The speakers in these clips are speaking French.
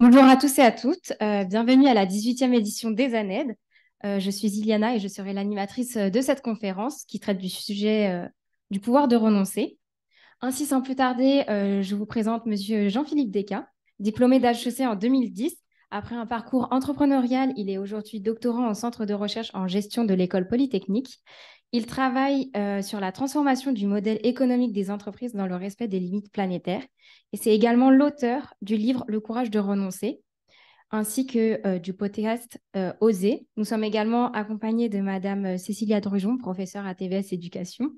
Bonjour à tous et à toutes. Euh, bienvenue à la 18e édition des ANED. Euh, je suis Iliana et je serai l'animatrice euh, de cette conférence qui traite du sujet du pouvoir de renoncer. Ainsi, sans plus tarder, je vous présente Monsieur Jean-Philippe Descas, diplômé d'HEC en 2010. Après un parcours entrepreneurial, il est aujourd'hui doctorant au Centre de recherche en gestion de l'École polytechnique. Il travaille euh, sur la transformation du modèle économique des entreprises dans le respect des limites planétaires. Et c'est également l'auteur du livre Le courage de renoncer, ainsi que euh, du podcast euh, Oser. Nous sommes également accompagnés de Madame Cécilia Drujon, professeure à TVS Éducation,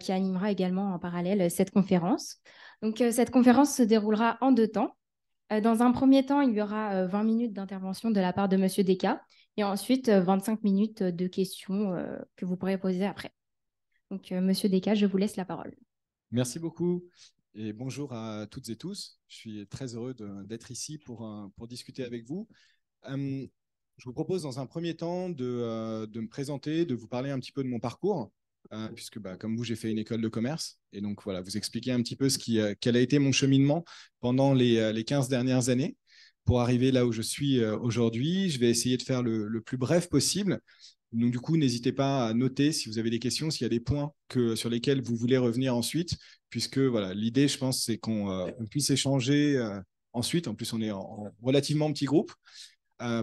qui animera également en parallèle cette conférence. Donc cette conférence se déroulera en deux temps. Dans un premier temps, il y aura 20 minutes d'intervention de la part de Monsieur Descartes et ensuite, 25 euh, minutes de questions euh, que vous pourrez poser après. Donc, euh, Monsieur Descas, je vous laisse la parole. Merci beaucoup et bonjour à toutes et tous. Je suis très heureux d'être ici pour, pour discuter avec vous. je vous propose dans un premier temps de, de, me présenter, de vous parler un petit peu de mon parcours, puisque bah, comme vous, j'ai fait une école de commerce. Et donc voilà, vous expliquer un petit peu ce qui, quel a été mon cheminement pendant les, les 15 dernières années pour arriver là où je suis euh, aujourd'hui. Je vais essayer de faire le, plus bref possible. Donc, du coup, n'hésitez pas à noter si vous avez des questions, s'il y a des points que, sur lesquels vous voulez revenir ensuite, puisque voilà, l'idée, je pense, c'est qu'on euh, puisse échanger euh, ensuite. En plus, on est en, relativement petit groupe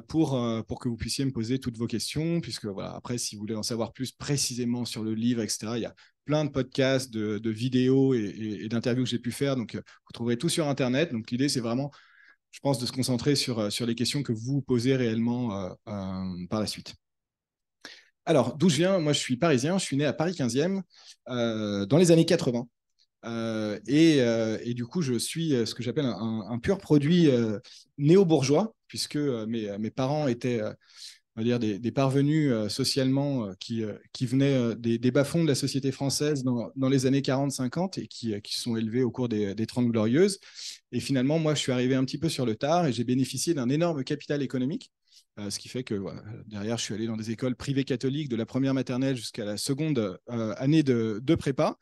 pour, pour que vous puissiez me poser toutes vos questions, puisque voilà, après, si vous voulez en savoir plus précisément sur le livre, etc., il y a plein de podcasts, de, vidéos et, et d'interviews que j'ai pu faire. Donc, vous trouverez tout sur Internet. Donc, l'idée, c'est vraiment je pense, de se concentrer sur, euh, sur les questions que vous posez réellement euh, euh, par la suite. Alors, d'où je viens Moi, je suis parisien, je suis né à Paris 15e dans les années 80. et, du coup, je suis ce que j'appelle un, pur produit néo-bourgeois, puisque mes, mes, parents étaient on va dire, des, parvenus euh, socialement euh, qui, euh, qui venaient des, bas-fonds de la société française dans, les années 40-50 et qui, qui sont élevés au cours des, des 30 glorieuses. Et finalement, moi, je suis arrivé un petit peu sur le tard et j'ai bénéficié d'un énorme capital économique. ce qui fait que derrière, je suis allé dans des écoles privées catholiques de la première maternelle jusqu'à la seconde année de, de prépa.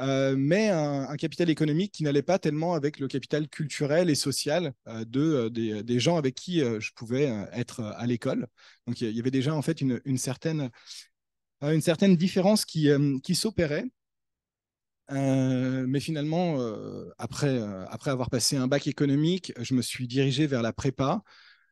Euh, mais un, capital économique qui n'allait pas tellement avec le capital culturel et social euh, de, euh, des, gens avec qui je pouvais être à l'école. Donc il y, avait déjà en fait une, une certaine, une certaine différence qui, qui s'opérait. mais finalement, après, après avoir passé un bac économique, je me suis dirigé vers la prépa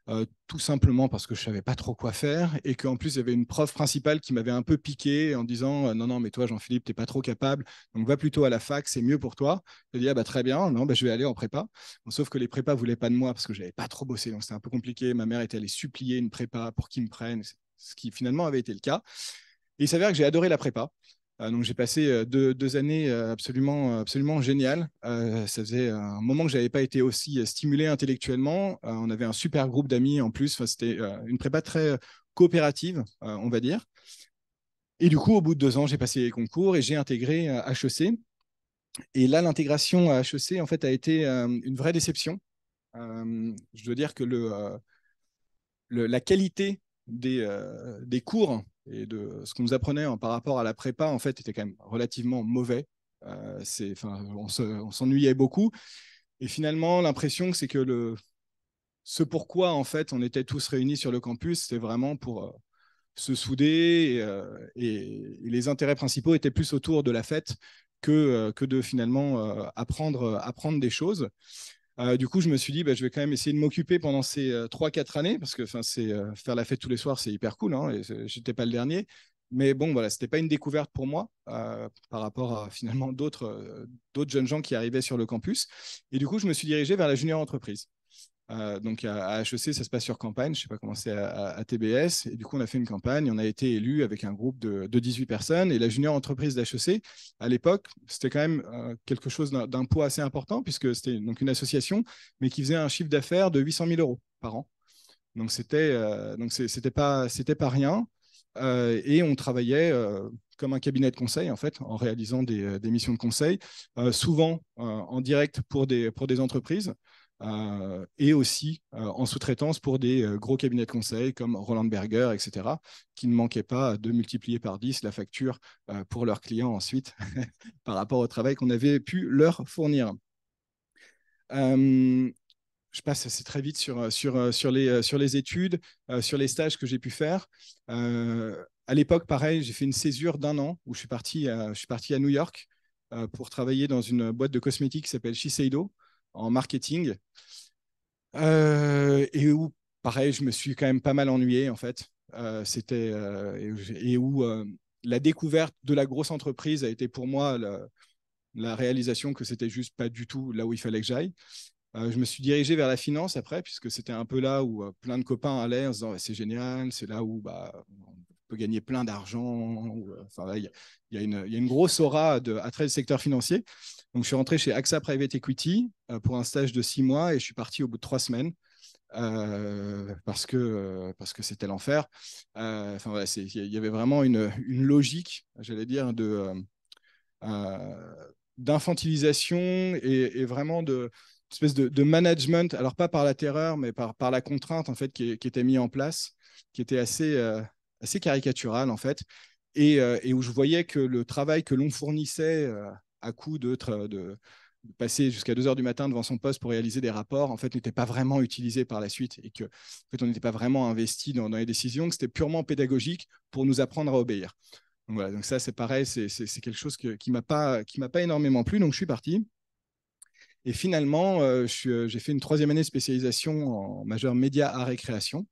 euh, tout simplement parce que je savais pas trop quoi faire et qu'en plus il y avait une prof principale qui m'avait un peu piqué en disant euh, non non mais toi Jean-Philippe tu n'es pas trop capable donc va plutôt à la fac c'est mieux pour toi je lui ah bah très bien non bah, je vais aller en prépa sauf que les prépas voulaient pas de moi parce que j'avais pas trop bossé donc c'était un peu compliqué ma mère était allée supplier une prépa pour qu'ils me prennent ce qui finalement avait été le cas et il s'avère que j'ai adoré la prépa euh, donc j'ai passé euh, deux, années euh, absolument, absolument géniales. ça faisait un moment que j'avais pas été aussi stimulé intellectuellement. on avait un super groupe d'amis en plus. c'était une prépa très coopérative, on va dire. Et du coup, au bout de deux ans, j'ai passé les concours et j'ai intégré HEC. Et là, l'intégration à HEC, en fait, a été une vraie déception. je dois dire que le, le la qualité des, des cours et de ce qu'on nous apprenait hein, par rapport à la prépa, en fait, était quand même relativement mauvais. Euh, on s'ennuyait beaucoup. Et finalement, l'impression, c'est que le, ce pourquoi, en fait, on était tous réunis sur le campus, c'était vraiment pour euh, se souder euh, et, les intérêts principaux étaient plus autour de la fête que, que de finalement apprendre, apprendre des choses. Euh, du coup, je me suis dit, bah, je vais quand même essayer de m'occuper pendant ces 3-4 euh, années, parce que euh, faire la fête tous les soirs, c'est hyper cool. Hein, je n'étais pas le dernier. Mais bon, voilà, ce n'était pas une découverte pour moi par rapport à finalement d'autres, d'autres jeunes gens qui arrivaient sur le campus. Et du coup, je me suis dirigé vers la junior entreprise. Euh, donc à, HEC, ça se passe sur campagne, je ne sais pas comment c'est à, TBS. Et du coup, on a fait une campagne, on a été élu avec un groupe de, 18 personnes. Et la junior entreprise d'HEC, à l'époque, c'était quand même euh, quelque chose d'un poids assez important, puisque c'était donc une association, mais qui faisait un chiffre d'affaires de 800 000 euros par an. Donc c'était euh, pas pas rien. et on travaillait comme un cabinet de conseil, en fait, en réalisant des, des missions de conseil, souvent en direct pour des, pour des entreprises. Euh, et aussi euh, en sous-traitance pour des euh, gros cabinets de conseil comme Roland Berger, etc., qui ne manquaient pas de multiplier par 10 la facture pour leurs clients ensuite par rapport au travail qu'on avait pu leur fournir. je passe assez très vite sur, sur, sur, les, sur les études, sur les stages que j'ai pu faire. à l'époque, pareil, j'ai fait une césure d'un an où je suis parti je suis parti à New York pour travailler dans une boîte de cosmétiques qui s'appelle Shiseido, en marketing. Euh, et où, pareil, je me suis quand même pas mal ennuyé, en fait. Euh, c'était, euh, et, où la découverte de la grosse entreprise a été pour moi la, la réalisation que c'était juste pas du tout là où il fallait que j'aille. je me suis dirigé vers la finance après, puisque c'était un peu là où plein de copains allaient en se disant c'est génial, c'est là où bah, peut gagner plein d'argent. Euh, enfin, il y, y, a une grosse aura de, travers le secteur financier. Donc, je suis rentré chez AXA Private Equity euh, pour un stage de six mois et je suis parti au bout de trois semaines. Euh, parce que parce que c'était l'enfer. enfin il y avait vraiment une, une logique, j'allais dire, de d'infantilisation et, vraiment de espèce de, management. Alors pas par la terreur, mais par par la contrainte en fait qui, qui était mise en place, qui était assez assez caricatural en fait, euh, et, où je voyais que le travail que l'on fournissait euh, à coup de, de passer jusqu'à 2 heures du matin devant son poste pour réaliser des rapports, en fait, n'était pas vraiment utilisé par la suite et que, en fait, on n'était pas vraiment investi dans, les décisions, que c'était purement pédagogique pour nous apprendre à obéir. Donc, voilà, donc ça, c'est pareil, c'est quelque chose qui ne m'a pas, pas énormément plu, donc je suis parti. Et finalement, euh, j'ai fait une troisième année de spécialisation en majeur média, art et création.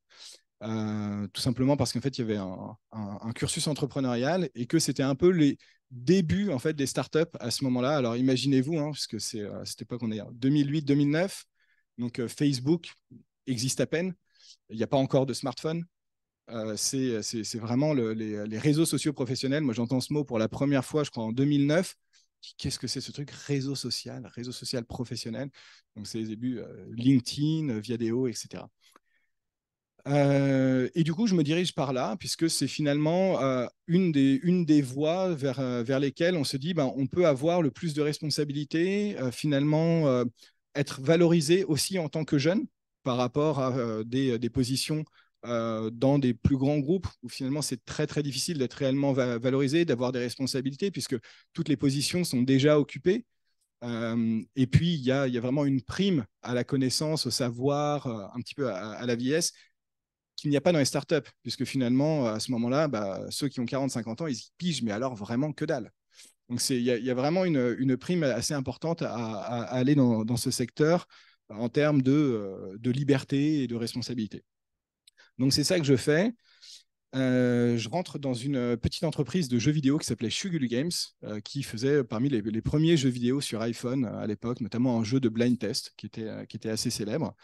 Euh, tout simplement parce qu'en fait, il y avait un, cursus entrepreneurial et que c'était un peu les débuts en fait, des startups à ce moment-là. Alors imaginez-vous, hein, puisque c'est euh, à cette époque, on est en 2008-2009, donc euh, Facebook existe à peine, il n'y a pas encore de smartphone. c'est vraiment les, les, réseaux sociaux professionnels. Moi, j'entends ce mot pour la première fois, je crois, en 2009. Qu'est-ce que c'est ce truc réseau social, réseau social professionnel Donc, c'est les débuts LinkedIn, Viadeo, etc. Euh, et du coup, je me dirige par là, puisque c'est finalement euh, une, des, une des voies vers, euh, vers lesquelles on se dit, ben, on peut avoir le plus de responsabilités, finalement être valorisé aussi en tant que jeune par rapport à des, des, positions dans des plus grands groupes, où finalement c'est très très difficile d'être réellement valorisé, d'avoir des responsabilités, puisque toutes les positions sont déjà occupées. et puis, il y, y, a vraiment une prime à la connaissance, au savoir, un petit peu à la vieillesse, qu'il n'y a pas dans les startups, puisque finalement, à ce moment-là, bah, ceux qui ont 40-50 ans, ils pigent, mais alors vraiment que dalle. Donc il y, a vraiment une, prime assez importante à, aller dans, ce secteur en termes euh, de, liberté et de responsabilité. Donc c'est ça que je fais. Euh, je rentre dans une petite entreprise de jeux vidéo qui s'appelait Shugulu Games, euh, qui faisait parmi les, premiers jeux vidéo sur iPhone à l'époque, notamment un jeu de blind test qui était, qui était assez célèbre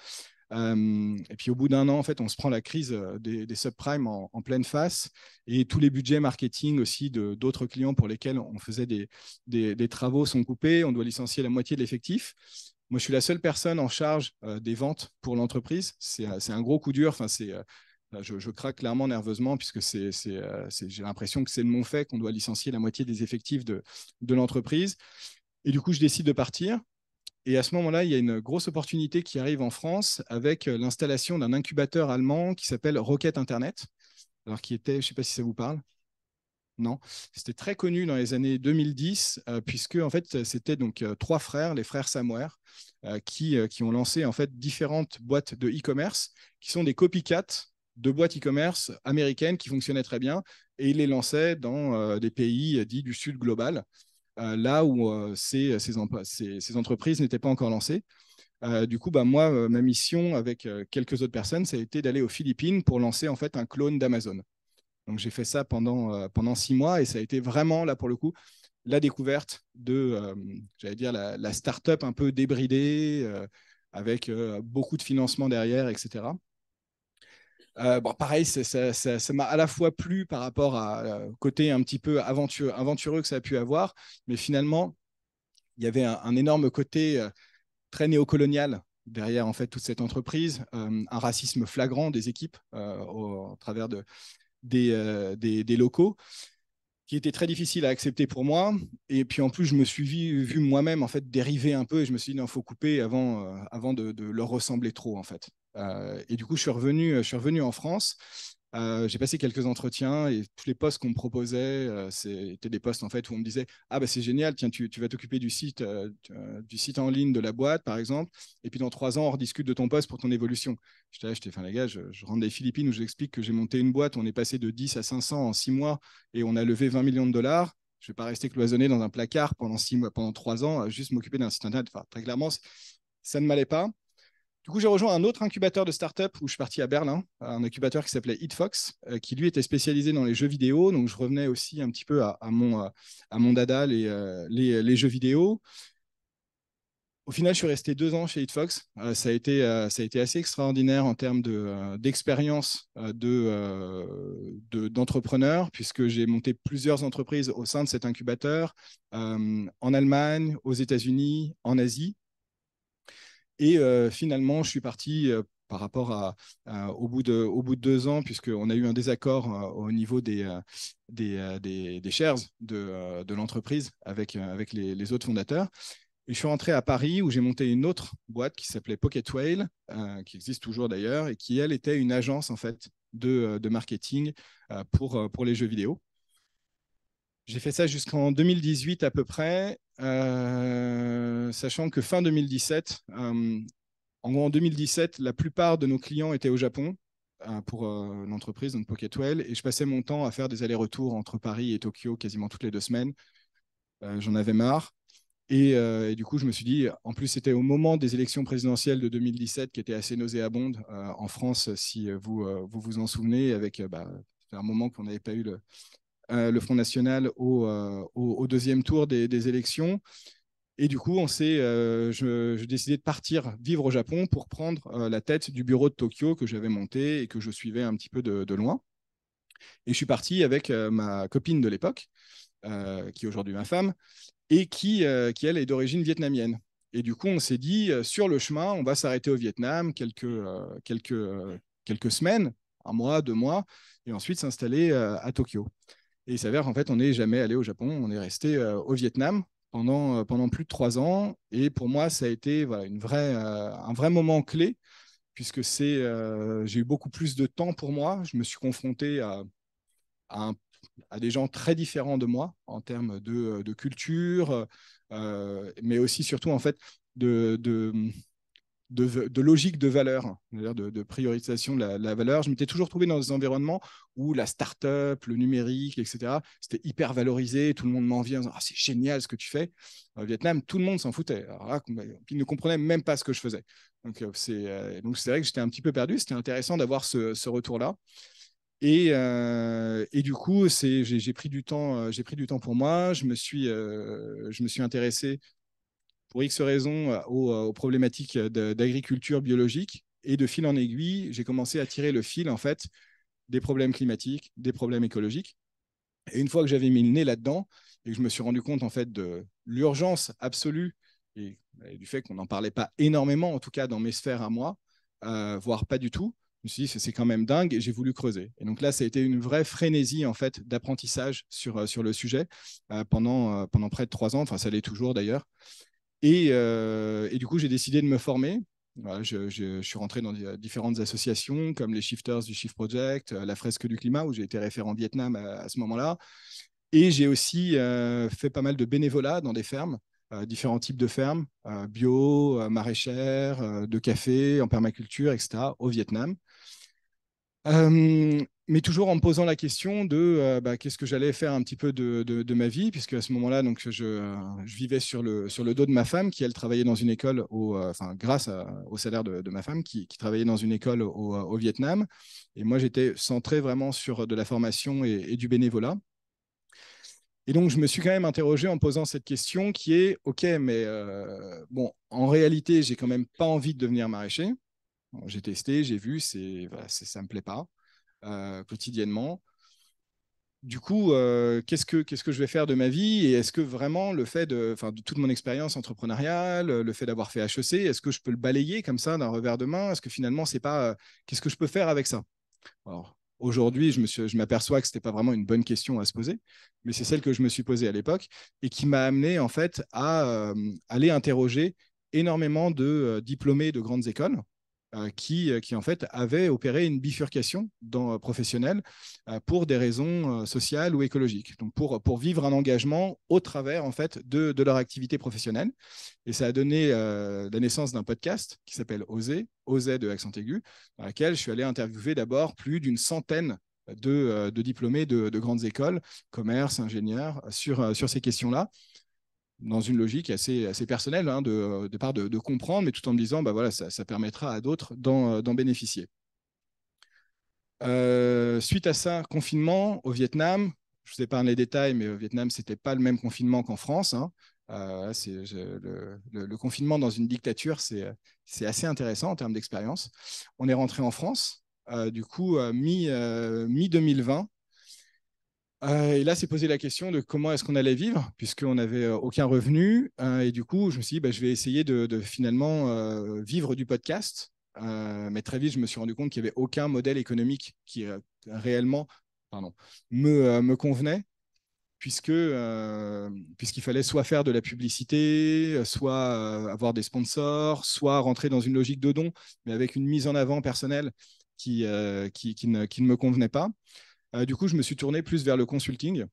et puis au bout d'un an, en fait, on se prend la crise euh, des, subprimes en, pleine face et tous les budgets marketing aussi de d'autres clients pour lesquels on faisait des, des, travaux sont coupés. On doit licencier la moitié de l'effectif. Moi, je suis la seule personne en charge euh, des ventes pour l'entreprise. Euh, c'est un gros coup dur. Enfin, c'est je, je, craque clairement nerveusement puisque c'est, j'ai l'impression que c'est de mon fait qu'on doit licencier la moitié des effectifs de, de l'entreprise. Et du coup, je décide de partir. Et à ce moment-là, il y a une grosse opportunité qui arrive en France avec euh, l'installation d'un incubateur allemand qui s'appelle Rocket Internet, alors qui était, je ne sais pas si ça vous parle. Non, c'était très connu dans les années 2010, euh, puisque en fait c'était donc euh, trois frères, les frères Samware, qui, ont lancé en fait différentes boîtes de e-commerce qui sont des copycats de boîtes e-commerce américaines qui fonctionnaient très bien et ils les lançaient dans des pays dits du sud global. Euh, là où euh, ces, entreprises n'étaient pas encore lancées. Euh, du coup, bah, moi, ma mission avec quelques autres personnes, ça a été d'aller aux Philippines pour lancer en fait un clone d'Amazon. Donc j'ai fait ça pendant, six mois et ça a été vraiment là pour le coup la découverte de, j'allais dire, la, la, start-up un peu débridée, avec beaucoup de financement derrière, etc. Euh, bon, pareil, ça m'a à la fois plu par rapport à euh, côté un petit peu aventureux, que ça a pu avoir, mais finalement, il y avait un, énorme côté euh, très néocolonial derrière en fait toute cette entreprise, un racisme flagrant des équipes au, travers de, des, locaux qui était très difficile à accepter pour moi. Et puis en plus, je me suis vu, moi-même en fait dériver un peu et je me suis dit non, faut couper avant, avant de, de, leur ressembler trop en fait. Euh, et du coup, je suis revenu, euh, je suis revenu en France. Euh, j'ai passé quelques entretiens et tous les postes qu'on me proposait, c'était des postes en fait où on me disait ah bah c'est génial, tiens tu, vas t'occuper du site du site en ligne de la boîte par exemple, et puis dans trois ans on rediscute de ton poste pour ton évolution. Je t'ai acheté, enfin les gars, je, rentre des Philippines où j'explique que j'ai monté une boîte, on est passé de 10 à 500 en six mois et on a levé 20 millions de dollars. Je vais pas rester cloisonné dans un placard pendant six mois, pendant trois ans, juste m'occuper d'un site internet. Enfin, très clairement, ça ne m'allait pas. Du coup, j'ai rejoint un autre incubateur de start-up où je suis parti à Berlin, un incubateur qui s'appelait HitFox, euh, qui lui était spécialisé dans les jeux vidéo. Donc, je revenais aussi un petit peu à, mon, à mon dada, euh, les, les, jeux vidéo. Au final, je suis resté deux ans chez HitFox. Euh, ça, a été, ça a été assez extraordinaire en termes d'expérience de, d'entrepreneur, puisque j'ai monté plusieurs entreprises au sein de cet incubateur, en Allemagne, aux États-Unis, en Asie. Et euh, finalement, je suis parti euh, par rapport à, au, bout de, au bout de deux ans, puisqu'on a eu un désaccord euh, au niveau des, des, des, shares de, de l'entreprise avec, avec les, les, autres fondateurs. je suis rentré à Paris où j'ai monté une autre boîte qui s'appelait Pocket Whale, qui existe toujours d'ailleurs, et qui, elle, était une agence en fait de, de marketing pour, pour les jeux vidéo. J'ai fait ça jusqu'en 2018 à peu près, euh, sachant que fin 2017, euh, en gros en 2017, la plupart de nos clients étaient au Japon euh, pour l'entreprise, donc Pocketwell, et je passais mon temps à faire des allers-retours entre Paris et Tokyo quasiment toutes les deux semaines. J'en avais marre. Et, du coup, je me suis dit, en plus, c'était au moment des élections présidentielles de 2017 qui étaient assez nauséabondes en France, si vous, vous, vous en souvenez, avec bah, un moment qu'on n'avait pas eu le, euh, le Front National au, euh, deuxième tour des, élections. Et du coup, on s'est, euh, je, décidais de partir vivre au Japon pour prendre la tête du bureau de Tokyo que j'avais monté et que je suivais un petit peu de, loin. Et je suis parti avec ma copine de l'époque, qui est aujourd'hui ma femme, et qui, elle, est d'origine vietnamienne. Et du coup, on s'est dit, sur le chemin, on va s'arrêter au Vietnam quelques, quelques, quelques semaines, un mois, deux mois, et ensuite s'installer à Tokyo. Et il s'avère qu'en fait, on n'est jamais allé au Japon, on est resté euh, au Vietnam pendant, euh, pendant plus de trois ans. Et pour moi, ça a été une vraie, euh, un vrai moment clé, puisque c'est, j'ai eu beaucoup plus de temps pour moi. Je me suis confronté à, à des gens très différents de moi en termes de, culture, mais aussi surtout en fait de, de, logique de valeur, de, de priorisation de la, valeur. Je m'étais toujours trouvé dans des environnements où la start-up, le numérique, etc., c'était hyper valorisé. Tout le monde m'enviait en disant ah, C'est génial ce que tu fais. Au Vietnam, tout le monde s'en foutait. Alors ils ne comprenaient même pas ce que je faisais. Euh, euh, donc, c'est vrai que j'étais un petit peu perdu. C'était intéressant d'avoir ce, retour-là. Euh, et, du coup, j'ai pris, du temps, pris du temps pour moi. je me suis intéressé pour X raisons euh, aux, euh, aux problématiques d'agriculture biologique. Et de fil en aiguille, j'ai commencé à tirer le fil en fait des problèmes climatiques, des problèmes écologiques. Et une fois que j'avais mis le nez là-dedans et que je me suis rendu compte en fait de l'urgence absolue et, du fait qu'on n'en parlait pas énormément, en tout cas dans mes sphères à moi, euh, voire pas du tout, je me suis dit c'est quand même dingue et j'ai voulu creuser. Et donc là, ça a été une vraie frénésie en fait d'apprentissage sur, sur le sujet pendant, pendant près de trois ans. Enfin, ça l'est toujours d'ailleurs. Euh, et, du coup, j'ai décidé de me former. je, suis rentré dans différentes associations comme les Shifters du Shift Project, euh, la Fresque du Climat, où j'ai été référent Vietnam à, ce moment-là. Et j'ai aussi euh, fait pas mal de bénévolat dans des fermes, différents types de fermes, bio, maraîchères, de café, en permaculture, etc., au Vietnam mais toujours en me posant la question de euh, bah, qu'est-ce que j'allais faire un petit peu de, ma vie, puisque à ce moment-là, donc je, vivais sur le, sur le dos de ma femme, qui elle travaillait dans une école, euh, enfin grâce au salaire de, ma femme, qui, travaillait dans une école euh, au, Vietnam. Et moi, j'étais centré vraiment sur de la formation et, du bénévolat. Et donc, je me suis quand même interrogé en posant cette question qui est, OK, mais bon, en réalité, j'ai quand même pas envie de devenir maraîcher. j'ai testé, j'ai vu, c'est, ça ne me plaît pas. Euh, quotidiennement. Du coup, euh, que qu'est-ce que je vais faire de ma vie et est-ce que vraiment le fait de, de toute mon expérience entrepreneuriale, le fait d'avoir fait HEC, est-ce que je peux le balayer comme ça d'un revers de main Est-ce que finalement c'est pas euh, qu'est-ce que je peux faire avec ça Alors, Aujourd'hui, je m'aperçois que c'était pas vraiment une bonne question à se poser, mais c'est celle que je me suis posée à l'époque et qui m'a amené en fait à aller interroger énormément de diplômés de grandes écoles euh, euh, qui, en fait, avaient opéré une bifurcation dans, euh, professionnelle pour des raisons sociales ou écologiques, donc pour, pour vivre un engagement au travers, en fait, de, de leur activité professionnelle. Et ça a donné la naissance d'un podcast qui s'appelle Oser, Oser de accent aigu, dans lequel je suis allé interviewer d'abord plus d'une centaine de, de, diplômés de, de, grandes écoles, commerce, ingénieurs, sur, sur ces questions-là, dans une logique assez, assez personnelle, hein, euh, de, part de, comprendre, mais tout en me disant, bah voilà, ça, permettra à d'autres d'en euh, bénéficier. Euh, suite à ça, confinement au Vietnam. Je vous épargne les détails, mais au Vietnam, ce n'était pas le même confinement qu'en France. Hein. le, confinement dans une dictature, c'est assez intéressant en termes d'expérience. On est rentré en France, du coup, mi-2020, mi 2020 euh, et là, c'est posé la question de comment est-ce qu'on allait vivre, puisqu'on n'avait euh, aucun revenu. Euh, et du coup, je me suis dit, bah, je vais essayer de, finalement vivre du podcast. mais très vite, je me suis rendu compte qu'il n'y avait aucun modèle économique qui réellement me, me convenait, puisque, puisqu'il fallait soit faire de la publicité, soit avoir des sponsors, soit rentrer dans une logique de dons, mais avec une mise en avant personnelle qui, qui, qui ne me convenait pas. Euh, du coup, je me suis tourné plus vers le consulting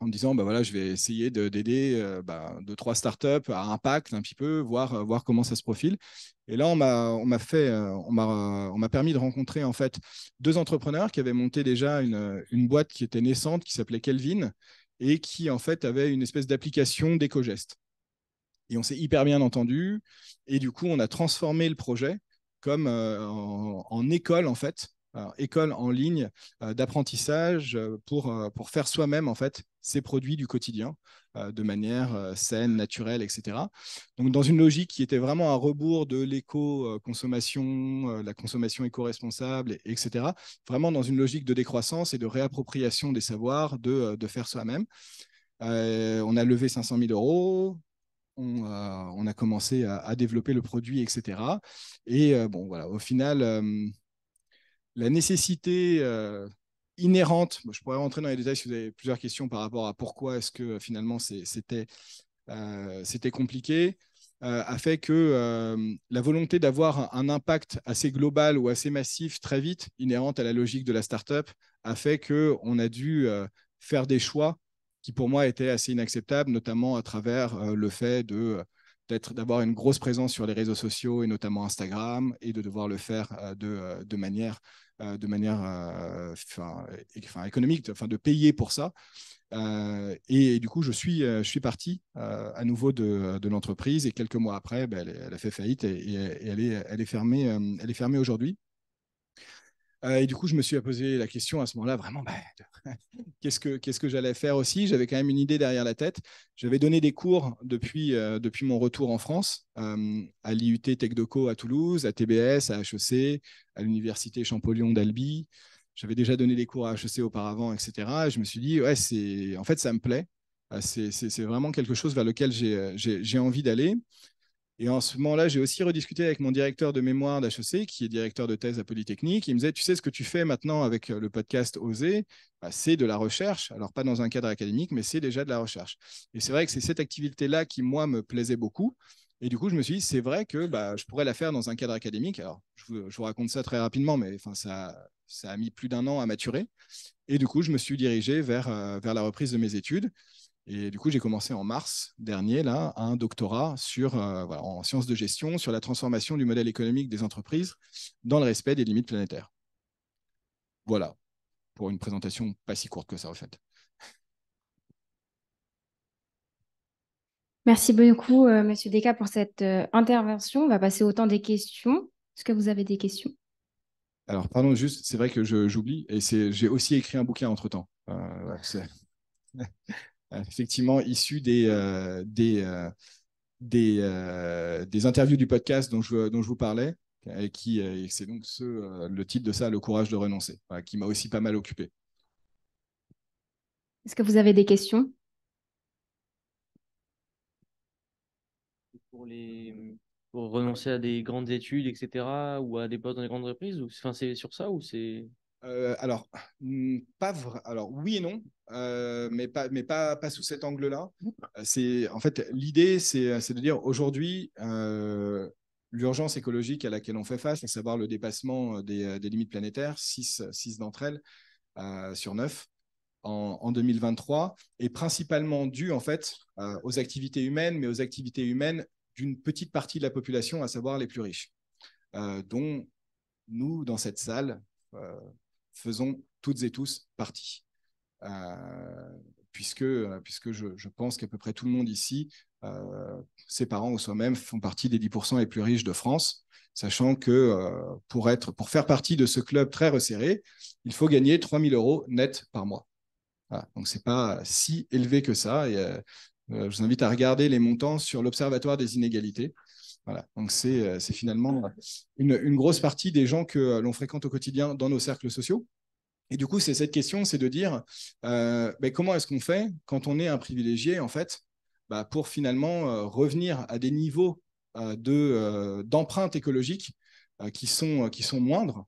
en me disant bah voilà je vais essayer d'aider de, euh, bah, deux trois startups à impact un petit peu voir euh, voir comment ça se profile et là on m'a on fait on m'a permis de rencontrer en fait deux entrepreneurs qui avaient monté déjà une, boîte qui était naissante qui s'appelait Kelvin et qui en fait avait une espèce d'application d'éco-gestes et on s'est hyper bien entendu et du coup on a transformé le projet comme en, en, école en fait école en ligne euh, d'apprentissage euh, pour, euh, pour faire soi-même en fait ces produits du quotidien de manière saine, naturelle, etc. Donc dans une logique qui était vraiment à rebours de l'éco-consommation, la consommation éco-responsable, etc. Vraiment dans une logique de décroissance et de réappropriation des savoirs, de, de faire soi-même. on a levé 500 000 euros, on, a commencé à, développer le produit, etc. Et bon, voilà, au final, la nécessité euh, inhérente, je pourrais rentrer dans les détails si vous avez plusieurs questions par rapport à pourquoi est-ce que euh, finalement euh, c'était compliqué, a fait que la volonté d'avoir un, impact assez global ou assez massif très vite, inhérente à la logique de la startup, a fait qu'on a dû faire des choix qui pour moi étaient assez inacceptables, notamment à travers le fait de d'être, d'avoir une grosse présence sur les réseaux sociaux et notamment Instagram et de devoir le faire euh, euh, de, manière, euh, de manière enfin, économique, enfin, de payer pour ça. et, du coup, je suis, je suis parti à nouveau de, l'entreprise et quelques mois après, ben, elle, a fait faillite et, elle, est, elle, est, fermée, elle est fermée aujourd'hui. Euh, et du coup, je me suis posé la question à ce moment-là, vraiment, bah, qu'est-ce que, j'allais faire aussi J'avais quand même une idée derrière la tête. J'avais donné des cours depuis, euh, depuis mon retour en France, euh, à l'IUT Techdoco à Toulouse, à TBS, à HEC, à l'Université Champollion d'Albi. J'avais déjà donné des cours à HEC auparavant, etc. je me suis dit, ouais, c'est, en fait, ça me plaît. C'est, vraiment quelque chose vers lequel j'ai, envie d'aller. Et en ce moment-là, j'ai aussi rediscuté avec mon directeur de mémoire d'HEC, qui est directeur de thèse à Polytechnique. Il me disait, tu sais, ce que tu fais maintenant avec euh, le podcast Oser, bah, c'est de la recherche. Alors, pas dans un cadre académique, mais c'est déjà de la recherche. Et c'est vrai que c'est cette activité-là qui, moi, me plaisait beaucoup. Et du coup, je me suis dit, c'est vrai que bah, je pourrais la faire dans un cadre académique. Alors, je vous, raconte ça très rapidement, mais enfin, ça, a mis plus d'un an à maturer. Et du coup, je me suis dirigé vers euh, la reprise de mes études. Et du coup, j'ai commencé en mars dernier là un doctorat sur, euh, en sciences de gestion sur la transformation du modèle économique des entreprises dans le respect des limites planétaires. Voilà, pour une présentation pas si courte que ça en fait. Merci beaucoup, M. Euh, Monsieur pour cette euh, intervention. On va passer au temps des questions. Est-ce que vous avez des questions Alors, pardon, juste, c'est vrai que j'oublie, et j'ai aussi écrit un bouquin entre-temps. Euh, effectivement issu des, euh, des, euh, des, des, interviews du podcast dont je, dont je vous parlais, et qui c'est donc ce, le titre de ça, Le courage de renoncer, qui m'a aussi pas mal occupé. Est-ce que vous avez des questions pour, les... pour renoncer à des grandes études, etc., ou à des postes dans des grandes reprises enfin, C'est sur ça ou c'est euh, alors, hmm, pas alors oui et non, euh, mais, pas, mais pas, pas sous cet angle-là. Euh, c'est en fait l'idée, c'est de dire aujourd'hui l'urgence écologique à laquelle on fait face, à savoir le dépassement des, limites planétaires, six, d'entre elles sur neuf, en, 2023, est principalement due en fait aux activités humaines, mais aux activités humaines d'une petite partie de la population, à savoir les plus riches, dont nous dans cette salle faisons toutes et tous partie. Euh, puisque, euh, puisque je, pense qu'à peu près tout le monde ici, euh, ses parents ou soi-même font partie des 10% les plus riches de France, sachant que pour, être, pour faire partie de ce club très resserré, il faut gagner 3000 euros net par mois. Donc ce n'est pas si élevé que ça. Et, je vous invite à regarder les montants sur l'Observatoire des inégalités donc c'est euh, finalement une, grosse partie des gens que euh, l'on fréquente au quotidien dans nos cercles sociaux. Et du coup, c'est cette question, c'est de dire euh, ben, comment est-ce qu'on fait quand on est un privilégié, en fait, bah, pour finalement revenir à des niveaux d'empreintes d'empreinte écologique qui, sont, qui sont moindres,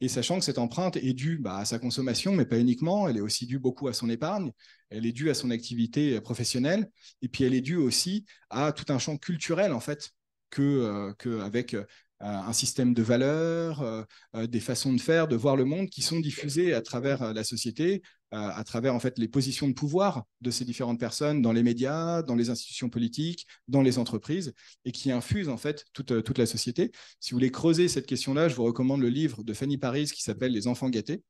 et sachant que cette empreinte est due bah, à sa consommation, mais pas uniquement, elle est aussi due beaucoup à son épargne, elle est due à son activité professionnelle, et puis elle est due aussi à tout un champ culturel, en fait, euh, que, avec euh, un système de valeurs, euh, des façons de faire, de voir le monde qui sont diffusées à travers la société, à travers en fait les positions de pouvoir de ces différentes personnes dans les médias, dans les institutions politiques, dans les entreprises, et qui infusent en fait toute, la société. Si vous voulez creuser cette question-là, je vous recommande le livre de Fanny Paris qui s'appelle Les enfants gâtés,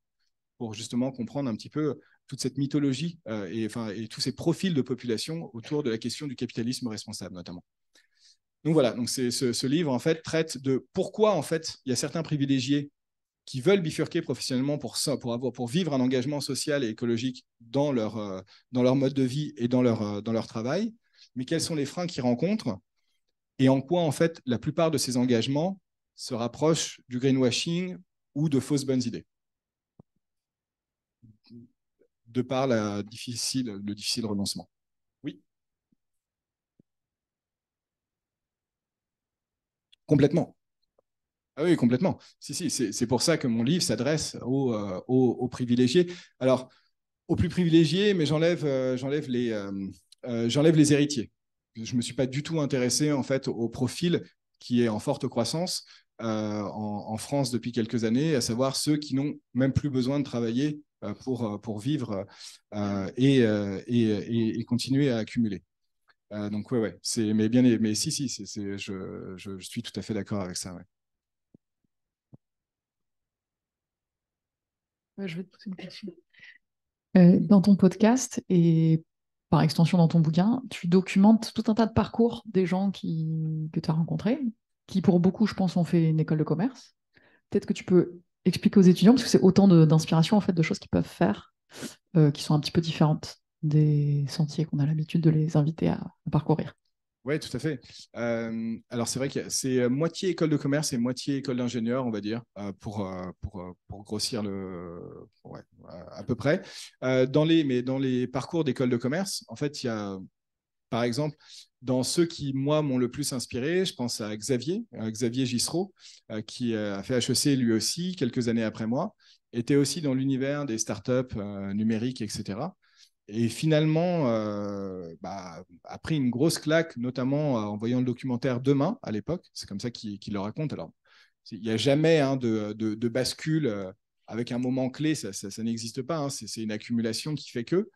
pour justement comprendre un petit peu toute cette mythologie et, enfin, et tous ces profils de population autour de la question du capitalisme responsable notamment. Donc voilà, donc ce, ce, livre en fait traite de pourquoi en fait il y a certains privilégiés qui veulent bifurquer professionnellement pour, ça, pour, avoir, pour vivre un engagement social et écologique dans leur, euh, mode de vie et euh, dans leur, travail, mais quels sont les freins qu'ils rencontrent et en quoi en fait la plupart de ces engagements se rapprochent du greenwashing ou de fausses bonnes idées. De par difficile, le difficile relancement. complètement. Ah oui, complètement. Si, si, c'est pour ça que mon livre s'adresse aux, euh, privilégiés. Alors, aux plus privilégiés, mais j'enlève euh, j'enlève les, euh, les héritiers. Je ne me suis pas du tout intéressé en fait au profil qui est en forte croissance en, France depuis quelques années, à savoir ceux qui n'ont même plus besoin de travailler pour, pour vivre et continuer à accumuler. Euh, donc, ouais, ouais. C'est, mais bien, mais si, si, je, suis tout à fait d'accord avec ça. Je une euh, dans ton podcast et par extension dans ton bouquin, tu documentes tout un tas de parcours des gens qui, que tu as rencontrés, qui pour beaucoup, je pense, ont fait une école de commerce. Peut-être que tu peux expliquer aux étudiants, parce que c'est autant d'inspiration en fait de choses qu'ils peuvent faire, euh, qui sont un petit peu différentes des sentiers qu'on a l'habitude de les inviter à, parcourir. Oui, tout à fait. Euh, alors, c'est vrai que c'est euh, moitié école de commerce et moitié école d'ingénieur, on va dire, euh, pour, pour, grossir le. à peu près. Dans les, mais dans les parcours d'école de commerce, en fait, il y a, par exemple, dans ceux qui, moi, m'ont le plus inspiré, je pense à Xavier, Xavier Gisreau, qui a fait HEC lui aussi quelques années après moi, était aussi dans l'univers des startups numériques, etc. Et finalement, euh, bah, après une grosse claque, notamment euh, en voyant le documentaire Demain à l'époque, c'est comme ça qu'il le raconte. Alors, il n'y a jamais hein, de, bascule euh, avec un moment clé, ça, n'existe pas. Hein. c'est une accumulation qui fait que.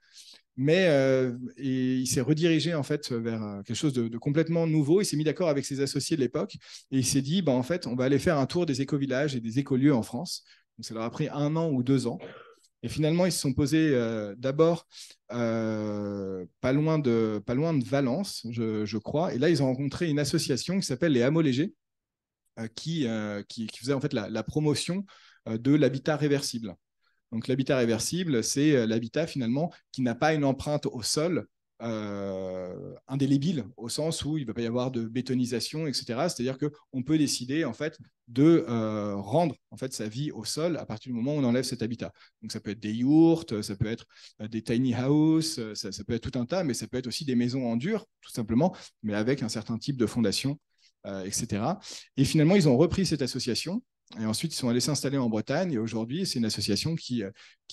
Mais euh, il s'est redirigé en fait vers quelque chose de, complètement nouveau. Il s'est mis d'accord avec ses associés de l'époque et il s'est dit, bah, en fait, on va aller faire un tour des écovillages et des écolieux en France. Donc, ça leur a pris un an ou deux ans. Et finalement, ils se sont posés euh, d'abord euh, pas, loin de, pas loin de Valence, je, crois. Et là, ils ont rencontré une association qui s'appelle les Hameaux Légers, euh, qui, faisait en fait la promotion de l'habitat réversible. Donc l'habitat réversible, c'est l'habitat finalement qui n'a pas une empreinte au sol euh, indélébile au sens où il ne va pas y avoir de bétonisation, etc. C'est-à-dire qu'on peut décider en fait de euh, rendre en fait sa vie au sol à partir du moment où on enlève cet habitat. Donc ça peut être des yourtes, ça peut être euh, des tiny houses, ça, peut être tout un tas, mais ça peut être aussi des maisons en dur, tout simplement, mais avec un certain type de fondation, etc. Et finalement, ils ont repris cette association et ensuite, ils sont allés s'installer en Bretagne. Et aujourd'hui, c'est une association qui, euh,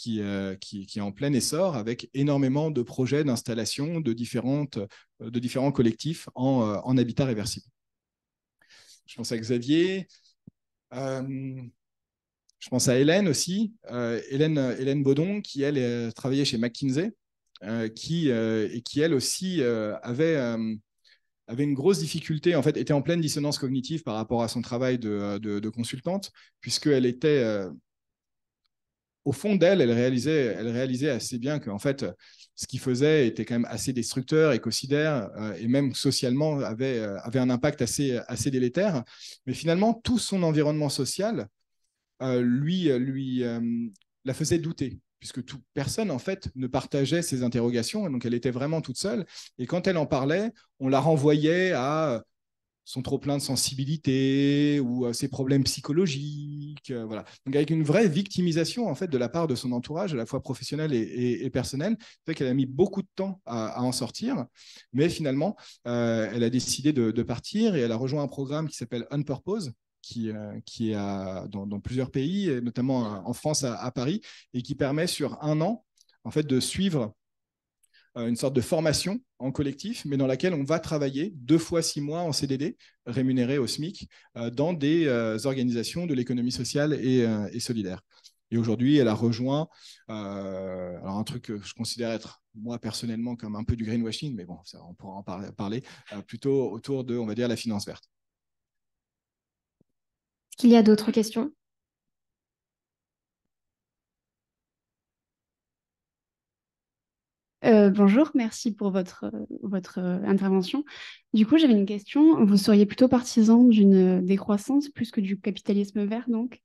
euh, qui, qui, est en plein essor avec énormément de projets d'installation de, différentes, euh, de différents collectifs en, habitat réversible. Je pense à Xavier. je pense à Hélène aussi. Hélène, Hélène Baudon, qui, elle, travaillait chez McKinsey, qui, et qui, elle aussi, avait avait une grosse difficulté, en fait, était en pleine dissonance cognitive par rapport à son travail de, euh, de, de consultante, puisqu'elle était, euh, au fond d'elle, elle réalisait, elle réalisait assez bien que, fait, ce qu'il faisait était quand même assez destructeur, écocidaire, euh, et même socialement avait, avait un impact assez, assez délétère. Mais finalement, tout son environnement social, lui, lui la faisait douter puisque personne, en fait, ne partageait ses interrogations. Donc, elle était vraiment toute seule. Et quand elle en parlait, on la renvoyait à euh, son trop-plein de sensibilité ou à ses problèmes psychologiques. Euh, voilà. Donc, avec une vraie victimisation, en fait, de la part de son entourage, à la fois professionnel et, et, personnel, fait qu'elle a mis beaucoup de temps à, en sortir. Mais finalement, euh, elle a décidé de, partir et elle a rejoint un programme qui s'appelle Unpurpose, qui, euh, qui est dans, plusieurs pays, notamment euh, en France à, Paris, et qui permet sur un an en fait, de suivre euh, une sorte de formation en collectif, mais dans laquelle on va travailler deux fois six mois en CDD, rémunéré au SMIC, dans des organisations de l'économie sociale et, solidaire. Et aujourd'hui, elle a rejoint alors un truc que je considère être, moi personnellement, comme un peu du greenwashing, mais bon, on pourra en parler, plutôt autour de, on va dire, la finance verte. Est-ce qu'il y a d'autres questions euh, bonjour, merci pour votre, votre euh, intervention. Du coup, j'avais une question. Vous seriez plutôt partisan d'une décroissance plus que du capitalisme vert, donc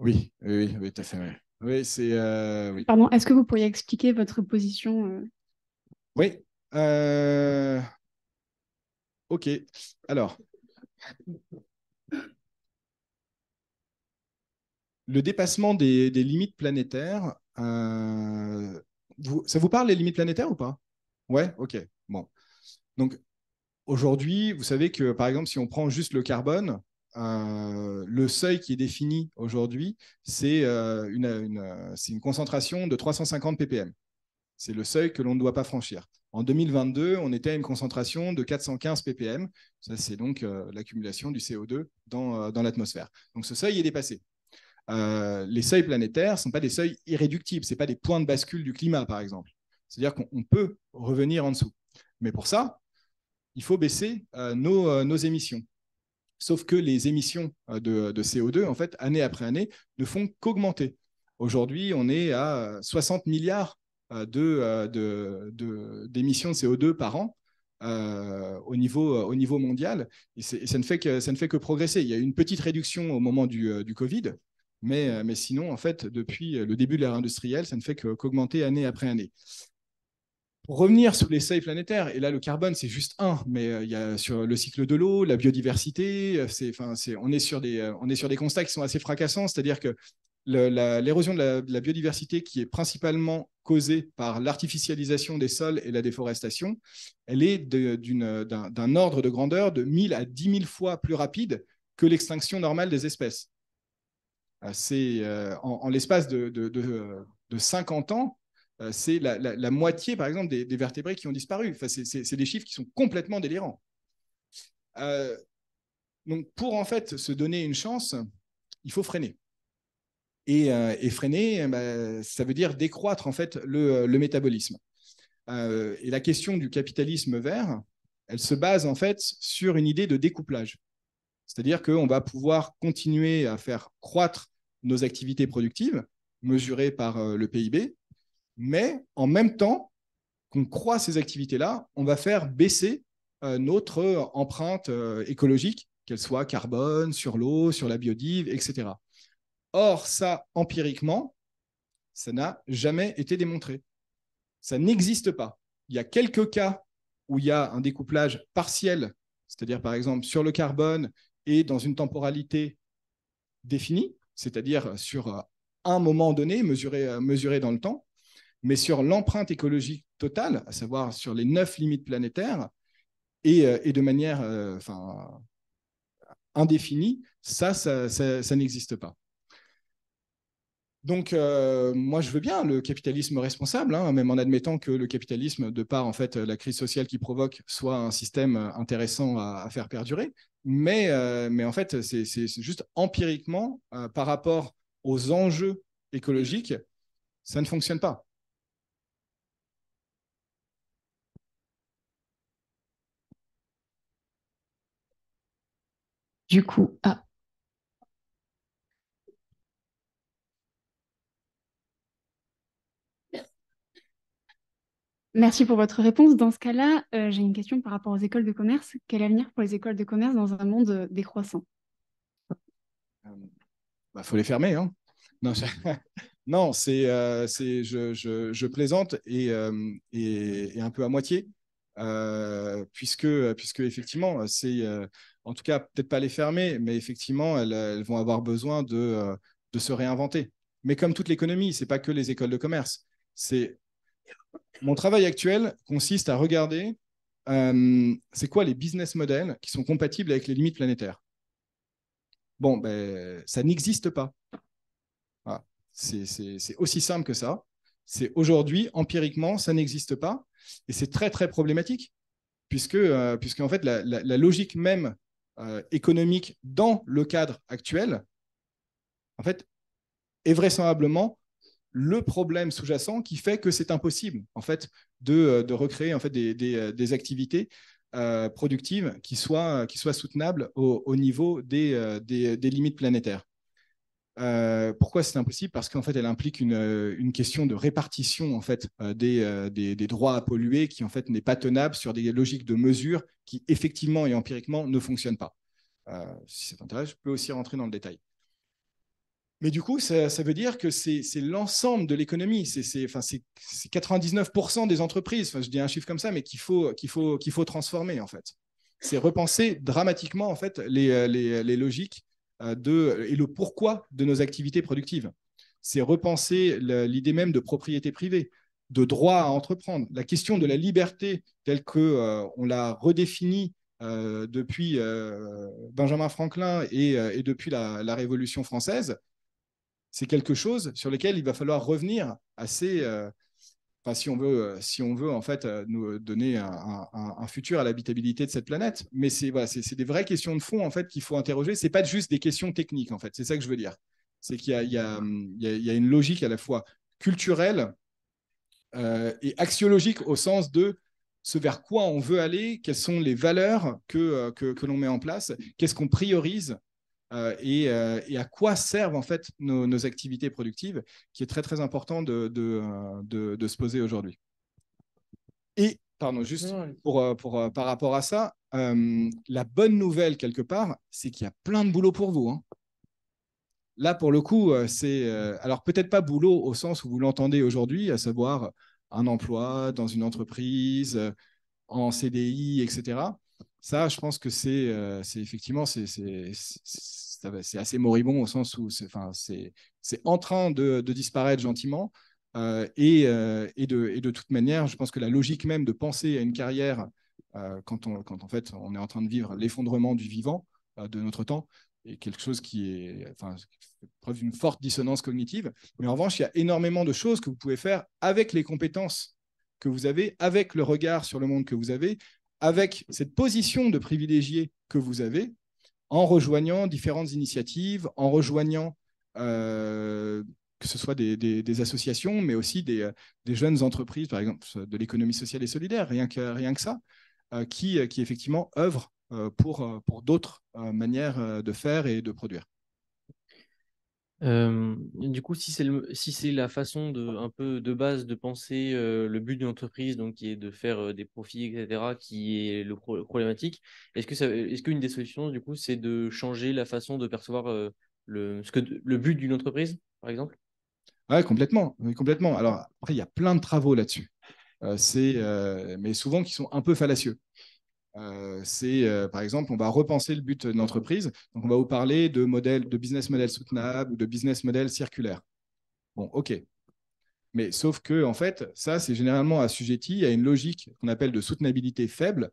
Oui, oui, oui, tout à fait. Oui, c'est. Euh, Pardon, est-ce que vous pourriez expliquer votre position Oui. Ok. Alors, le dépassement des, limites planétaires, euh, ça vous parle les limites planétaires ou pas Ouais, ok. Bon. Donc aujourd'hui, vous savez que par exemple, si on prend juste le carbone, euh, le seuil qui est défini aujourd'hui, c'est euh, une, concentration de 350 ppm. C'est le seuil que l'on ne doit pas franchir. En 2022, on était à une concentration de 415 ppm. Ça, c'est donc l'accumulation du CO2 dans l'atmosphère. Donc ce seuil est dépassé. Euh, les seuils planétaires ne sont pas des seuils irréductibles, ce pas des points de bascule du climat, par exemple. C'est-à-dire qu'on peut revenir en dessous. Mais pour ça, il faut baisser euh, euh, nos, émissions. Sauf que les émissions de, CO2, en fait, année après année, ne font qu'augmenter. Aujourd'hui, on est à 60 milliards d'émissions de, de, de CO2 par an. au, niveau, au niveau mondial. Et, ça, ne fait que, ça ne fait que progresser. Il y a eu une petite réduction au moment du, du Covid, euh, mais, sinon, en fait, depuis euh, le début de l'ère industrielle, ça ne fait qu'augmenter année après année. Pour revenir sur les seuils planétaires, et là, le carbone, c'est juste un, mais euh, il y a sur le cycle de l'eau, la biodiversité, on, est sur des, constats qui sont assez fracassants, c'est-à-dire que l'érosion de, de, la biodiversité qui est principalement causée par l'artificialisation des sols et la déforestation, elle est d'un ordre de grandeur de 1000 à 10 000 fois plus rapide que l'extinction normale des espèces c'est euh, en, l'espace de, 50 ans, euh, c'est la, moitié, par exemple, des, vertébrés qui ont disparu. Enfin, c'est des chiffres qui sont complètement délirants. Euh, donc, pour en fait se donner une chance, il faut freiner. Et, freiner, bah, ça veut dire décroître en fait le, métabolisme. et la question du capitalisme vert, elle se base en fait sur une idée de découplage. C'est-à-dire qu'on va pouvoir continuer à faire croître nos activités productives, mesurées par euh, le PIB, mais en même temps qu'on croît ces activités-là, on va faire baisser euh, notre empreinte euh, écologique, qu'elle soit carbone, sur l'eau, sur la biodive, etc. Or, ça, empiriquement, ça n'a jamais été démontré. Ça n'existe pas. Il y a quelques cas où il y a un découplage partiel, c'est-à-dire par exemple sur le carbone, et dans une temporalité définie, c'est-à-dire sur euh, un moment donné, euh, mesuré, dans le temps, mais sur l'empreinte écologique totale, à savoir sur les neuf limites planétaires, et, euh, de manière enfin, indéfinie, ça, ça n'existe pas. Donc, euh, moi, je veux bien le capitalisme responsable, hein, même en admettant que le capitalisme, de par en fait la crise sociale qui provoque, soit un système euh, intéressant à, faire perdurer. Mais, euh, mais en fait, c'est juste empiriquement, par rapport aux enjeux écologiques, ça ne fonctionne pas. Du coup, ah, Merci pour votre réponse. Dans ce cas-là, euh, j'ai une question par rapport aux écoles de commerce. Quel avenir pour les écoles de commerce dans un monde euh, décroissant Il euh, bah, faut les fermer. Hein non, je... c'est, je, je, plaisante et, un peu à moitié, puisque, puisque effectivement, c'est en tout cas peut-être pas les fermer, mais effectivement, elles, vont avoir besoin de, de se réinventer. Mais comme toute l'économie, ce n'est pas que les écoles de commerce. C'est mon travail actuel consiste à regarder euh, c'est quoi les business models qui sont compatibles avec les limites planétaires. Bon, ben, ça n'existe pas. Ah, c'est aussi simple que ça. C'est aujourd'hui, empiriquement, ça n'existe pas. Et c'est très, très problématique, puisque, euh, puisque en fait, la, logique même euh, économique dans le cadre actuel, en fait, est vraisemblablement le problème sous-jacent qui fait que c'est impossible en fait de, euh, recréer en fait des, euh, activités euh, productives qui soient, qui soient soutenables au, niveau des, des, limites planétaires. pourquoi c'est impossible Parce qu'en fait, elle implique une, question de répartition en fait des, des droits à polluer qui en fait n'est pas tenable sur des logiques de mesure qui effectivement et empiriquement ne fonctionnent pas. si ça t'intéresse, je peux aussi rentrer dans le détail. Mais du coup, ça, veut dire que c'est l'ensemble de l'économie, c'est 99% des entreprises, enfin, je dis un chiffre comme ça, mais qu'il faut, qu'il faut, qu'il faut transformer en fait. C'est repenser dramatiquement en fait les, les, logiques euh, de, et le pourquoi de nos activités productives. C'est repenser l'idée même de propriété privée, de droit à entreprendre. La question de la liberté telle qu'on euh, l'a redéfinie euh, depuis Benjamin Franklin et, depuis la, Révolution française, c'est quelque chose sur lequel il va falloir revenir assez, euh, si on veut, euh, si on veut en fait euh, nous donner un, futur à l'habitabilité de cette planète. Mais c'est voilà, c'est des vraies questions de fond en fait qu'il faut interroger. C'est pas juste des questions techniques en fait. C'est ça que je veux dire. C'est qu'il y, a une logique à la fois culturelle et axiologique au sens de ce vers quoi on veut aller, quelles sont les valeurs que l'on met en place, qu'est-ce qu'on priorise euh, euh, et, à quoi servent en fait nos, activités productives, qui est très très important de, euh, se poser aujourd'hui. Et, pardon, juste pour, par rapport à ça, la bonne nouvelle quelque part, c'est qu'il y a plein de boulot pour vous. Hein. Là, pour le coup, c'est alors peut-être pas boulot au sens où vous l'entendez aujourd'hui, à savoir un emploi dans une entreprise, en CDI, etc ça, je pense que c'est euh, effectivement c'est assez moribond au sens où c'est en train de, disparaître gentiment. Euh, euh, et, de, toute manière, je pense que la logique même de penser à une carrière quand, on, en fait on est en train de vivre l'effondrement du vivant de notre temps est quelque chose qui est enfin, preuve d'une forte dissonance cognitive. Mais en revanche, il y a énormément de choses que vous pouvez faire avec les compétences que vous avez, avec le regard sur le monde que vous avez, avec cette position de privilégié que vous avez, en rejoignant différentes initiatives, en rejoignant euh, que ce soit des, associations, mais aussi des, jeunes entreprises, par exemple de l'économie sociale et solidaire, rien que, rien que ça, euh, qui, qui effectivement œuvrent euh, pour, pour d'autres manières de faire et de produire du coup, si c'est si c'est la façon de un peu de base de penser le but d'une entreprise, donc qui est de faire des profits, etc., qui est le problématique, est-ce que est-ce qu'une des solutions du coup, c'est de changer la façon de percevoir le ce que le but d'une entreprise, par exemple Ouais, complètement, complètement. Alors après, il y a plein de travaux là-dessus. c'est mais souvent qui sont un peu fallacieux. Euh, c'est euh, par exemple, on va repenser le but d'une entreprise. Donc, on va vous parler de modèle, de business model soutenable ou de business model circulaire. Bon, ok. Mais sauf que, en fait, ça, c'est généralement assujetti à une logique qu'on appelle de soutenabilité faible,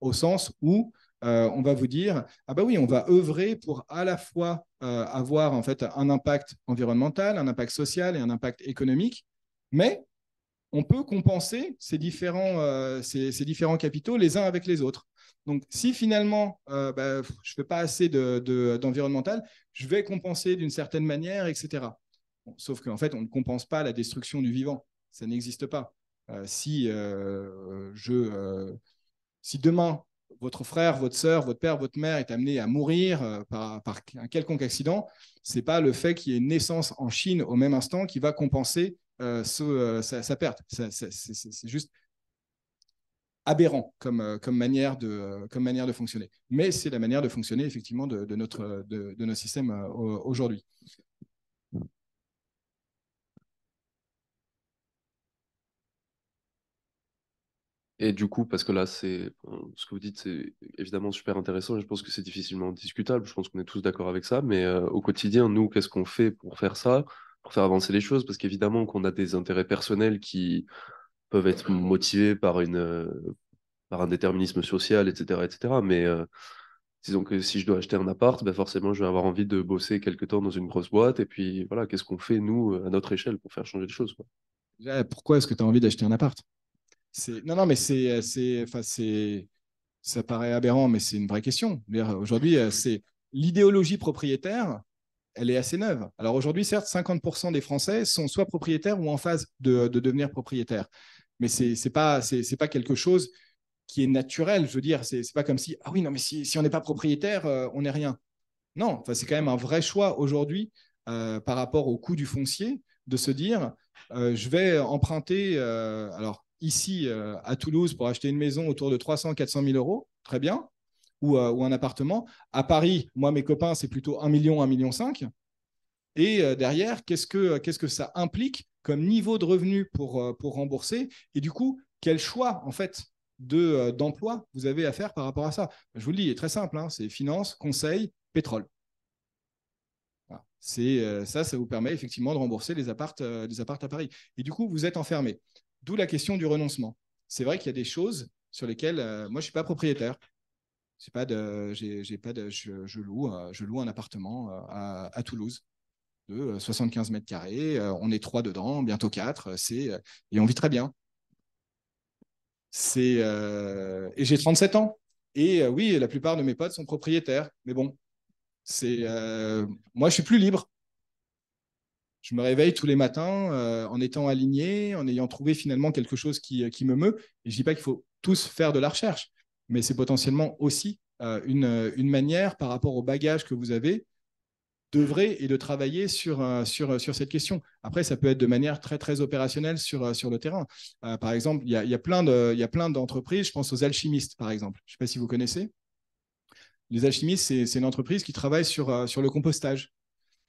au sens où euh, on va vous dire ah ben oui, on va œuvrer pour à la fois avoir en fait un impact environnemental, un impact social et un impact économique, mais on peut compenser ces différents, euh, ces, différents, capitaux les uns avec les autres. Donc, si finalement, euh, bah, je ne fais pas assez d'environnemental, de, je vais compenser d'une certaine manière, etc. sauf qu'en fait, on ne compense pas la destruction du vivant. Ça n'existe pas. Euh, si, je, si demain, votre frère, votre soeur, votre père, votre mère est amené à mourir par, par un quelconque accident, ce n'est pas le fait qu'il y ait une naissance en Chine au même instant qui va compenser euh, euh, sa, perte. C'est juste aberrant comme, euh, manière de, comme manière de fonctionner. Mais c'est la manière de fonctionner effectivement de, notre, de, nos systèmes aujourd'hui. Et du coup, parce que là, c'est ce que vous dites, c'est évidemment super intéressant. Je pense que c'est difficilement discutable. Je pense qu'on est tous d'accord avec ça. Mais au quotidien, nous, qu'est-ce qu'on fait pour faire ça pour faire avancer les choses, parce qu'évidemment qu'on a des intérêts personnels qui peuvent être motivés par, une, euh, par un déterminisme social, etc. etc. mais euh, disons que si je dois acheter un appart, ben forcément, je vais avoir envie de bosser quelque temps dans une grosse boîte. Et puis, voilà, qu'est-ce qu'on fait, nous, à notre échelle, pour faire changer les choses quoi. Pourquoi est-ce que tu as envie d'acheter un appart Non, non, mais euh, c'est, ça paraît aberrant, mais c'est une vraie question. Aujourd'hui, c'est l'idéologie propriétaire elle est assez neuve. Alors aujourd'hui, certes, 50% des Français sont soit propriétaires ou en phase de, devenir propriétaires. Mais ce n'est pas, pas, quelque chose qui est naturel. Je veux dire, ce n'est pas comme si, ah oui, non, mais si, on n'est pas propriétaire, euh, on n'est rien. Non, enfin, c'est quand même un vrai choix aujourd'hui euh, par rapport au coût du foncier de se dire, euh, je vais emprunter, alors ici à Toulouse, pour acheter une maison autour de 300-400 000 euros, très bien ou, euh, ou, un appartement. À Paris, moi, mes copains, c'est plutôt 1 million, 1 million 5. Et euh, derrière, qu'est-ce que, euh, qu'est-ce que ça implique comme niveau de revenu pour, pour rembourser Et du coup, quel choix, en fait, de, d'emploi vous avez à faire par rapport à ça Je vous le dis, il est très simple. Hein. c'est finance, conseil, pétrole. C'est, ça, ça vous permet effectivement de rembourser les appartes, appartes à Paris. Et du coup, vous êtes enfermé. D'où la question du renoncement. C'est vrai qu'il y a des choses sur lesquelles moi, je ne suis pas propriétaire pas j'ai, pas je, loue, euh, je loue un appartement euh, à, Toulouse de 75 euh, mètres carrés. On est trois dedans, bientôt quatre. C'est et on vit très bien. et j'ai 37 ans. Et oui, la plupart de mes potes sont propriétaires. Mais bon, c'est moi, je suis plus libre. Je me réveille tous les matins en étant aligné, en ayant trouvé finalement quelque chose qui, qui me meut. Et je dis pas qu'il faut tous faire de la recherche mais c'est potentiellement aussi euh, euh, une, manière par rapport au bagage que vous avez d'œuvrer et de travailler sur, euh, sur, cette question. Après, ça peut être de manière très, très opérationnelle sur, sur le terrain. par exemple, il y a, y a plein d'entreprises, je pense aux alchimistes, par exemple. Je ne sais pas si vous connaissez. Les alchimistes, c'est une entreprise qui travaille sur, sur le compostage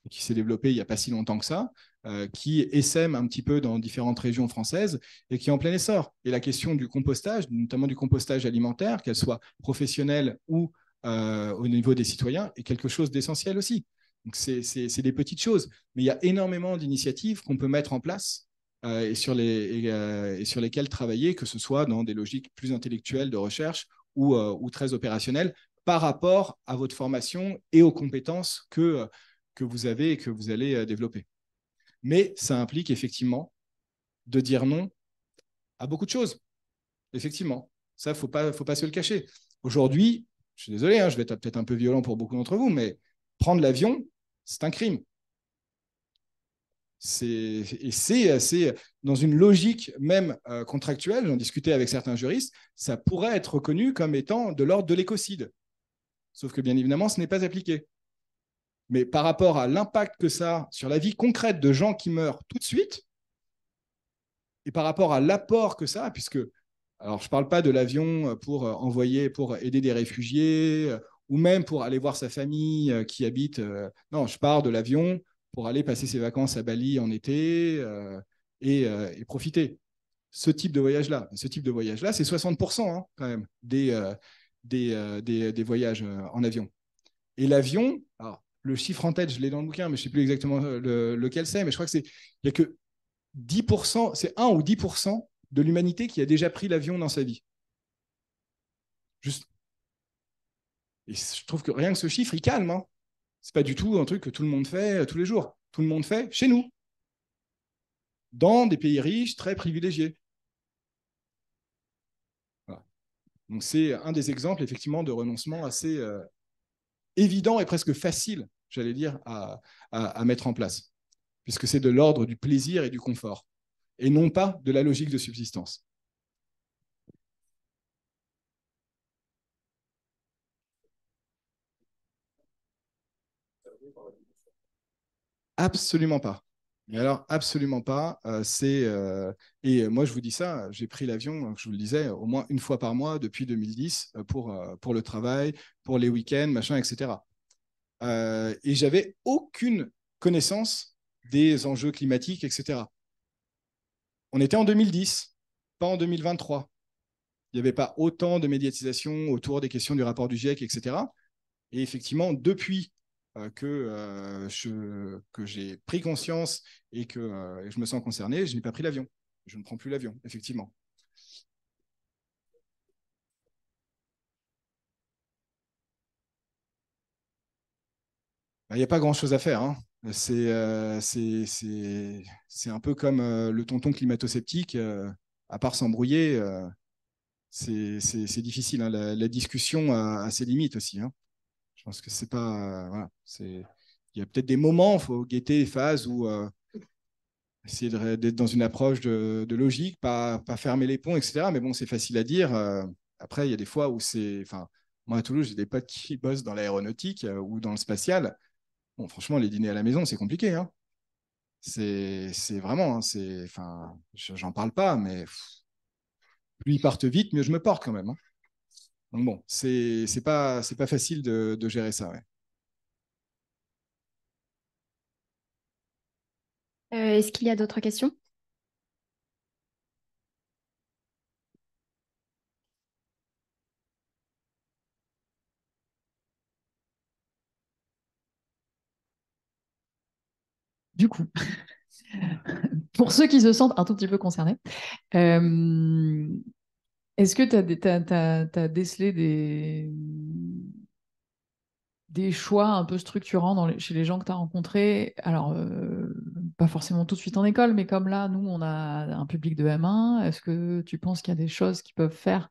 qui s'est développé il n'y a pas si longtemps que ça, euh, qui essaime un petit peu dans différentes régions françaises et qui est en plein essor. Et la question du compostage, notamment du compostage alimentaire, qu'elle soit professionnelle ou euh, au niveau des citoyens, est quelque chose d'essentiel aussi. Donc c'est des petites choses, mais il y a énormément d'initiatives qu'on peut mettre en place euh, et, sur les, sur lesquelles travailler, que ce soit dans des logiques plus intellectuelles de recherche ou, ou très opérationnelles, par rapport à votre formation et aux compétences que que vous avez et que vous allez euh, développer. Mais ça implique effectivement de dire non à beaucoup de choses. Effectivement, ça, il faut pas, faut pas se le cacher. Aujourd'hui, je suis désolé, hein, je vais être peut-être un peu violent pour beaucoup d'entre vous, mais prendre l'avion, c'est un crime. Et c'est euh, euh, dans une logique même contractuelle, j'en discutais avec certains juristes, ça pourrait être reconnu comme étant de l'ordre de l'écocide. Sauf que bien évidemment, ce n'est pas appliqué mais par rapport à l'impact que ça a sur la vie concrète de gens qui meurent tout de suite, et par rapport à l'apport que ça a, puisque, alors je ne parle pas de l'avion pour euh, envoyer, pour aider des réfugiés, euh, ou même pour aller voir sa famille euh, qui habite, non, je parle de l'avion pour aller passer ses vacances à Bali en été et, profiter. Ce type de voyage-là, ce type de voyage-là, c'est 60% hein, quand même des, des, des, des, voyages en avion. Et l'avion, le chiffre en tête, je l'ai dans le bouquin, mais je ne sais plus exactement euh, lequel c'est, mais je crois que c'est il n'y a que 10%, c'est 1 ou 10% de l'humanité qui a déjà pris l'avion dans sa vie. Juste. Et je trouve que rien que ce chiffre, il calme. Ce hein. C'est pas du tout un truc que tout le monde fait euh, tous les jours. Tout le monde fait chez nous, dans des pays riches, très privilégiés. Donc c'est un des exemples effectivement de renoncement assez, euh, évident et presque facile, j'allais dire, à, mettre en place, puisque c'est de l'ordre du plaisir et du confort, et non pas de la logique de subsistance. Absolument pas. Mais alors, absolument pas. Euh, c'est euh, et moi, je vous dis ça, j'ai pris l'avion, hein, je vous le disais, au moins une fois par mois depuis 2010 euh, pour, pour le travail, pour les week-ends, machin, etc. et j'avais aucune connaissance des enjeux climatiques, etc. On était en 2010, pas en 2023. Il n'y avait pas autant de médiatisation autour des questions du rapport du GIEC, etc. Et effectivement, depuis euh, que euh, je, que j'ai pris conscience et que euh, je me sens concerné, je n'ai pas pris l'avion. Je ne prends plus l'avion, effectivement. Bah, il n'y a pas grand-chose à faire. Hein. C'est un peu comme le tonton climato-sceptique. à part s'embrouiller, c'est difficile. Hein. La, la, discussion a, ses limites aussi. Hein. Je pense que c'est pas. Euh, c'est. Il y a peut-être des moments, il faut guetter les phases où euh, essayer d'être dans une approche de, logique, pas, fermer les ponts, etc. Mais bon, c'est facile à dire. Euh. après, il y a des fois où c'est. Enfin, moi, à Toulouse, j'ai des potes qui bossent dans l'aéronautique ou dans le spatial. Bon, franchement, les dîners à la maison, c'est compliqué. Hein. C'est vraiment. Hein, c'est Enfin, j'en parle pas, mais. plus ils partent vite, mieux je me porte quand même. Hein bon, c'est pas c'est pas facile de, gérer ça. Euh, est-ce qu'il y a d'autres questions Du coup, pour ceux qui se sentent un tout petit peu concernés, euh, est-ce que tu as, décelé des, choix un peu structurants chez les gens que tu as rencontrés Alors, euh, pas forcément tout de suite en école, mais comme là, nous, on a un public de M1, est-ce que tu penses qu'il y a des choses qu'ils peuvent faire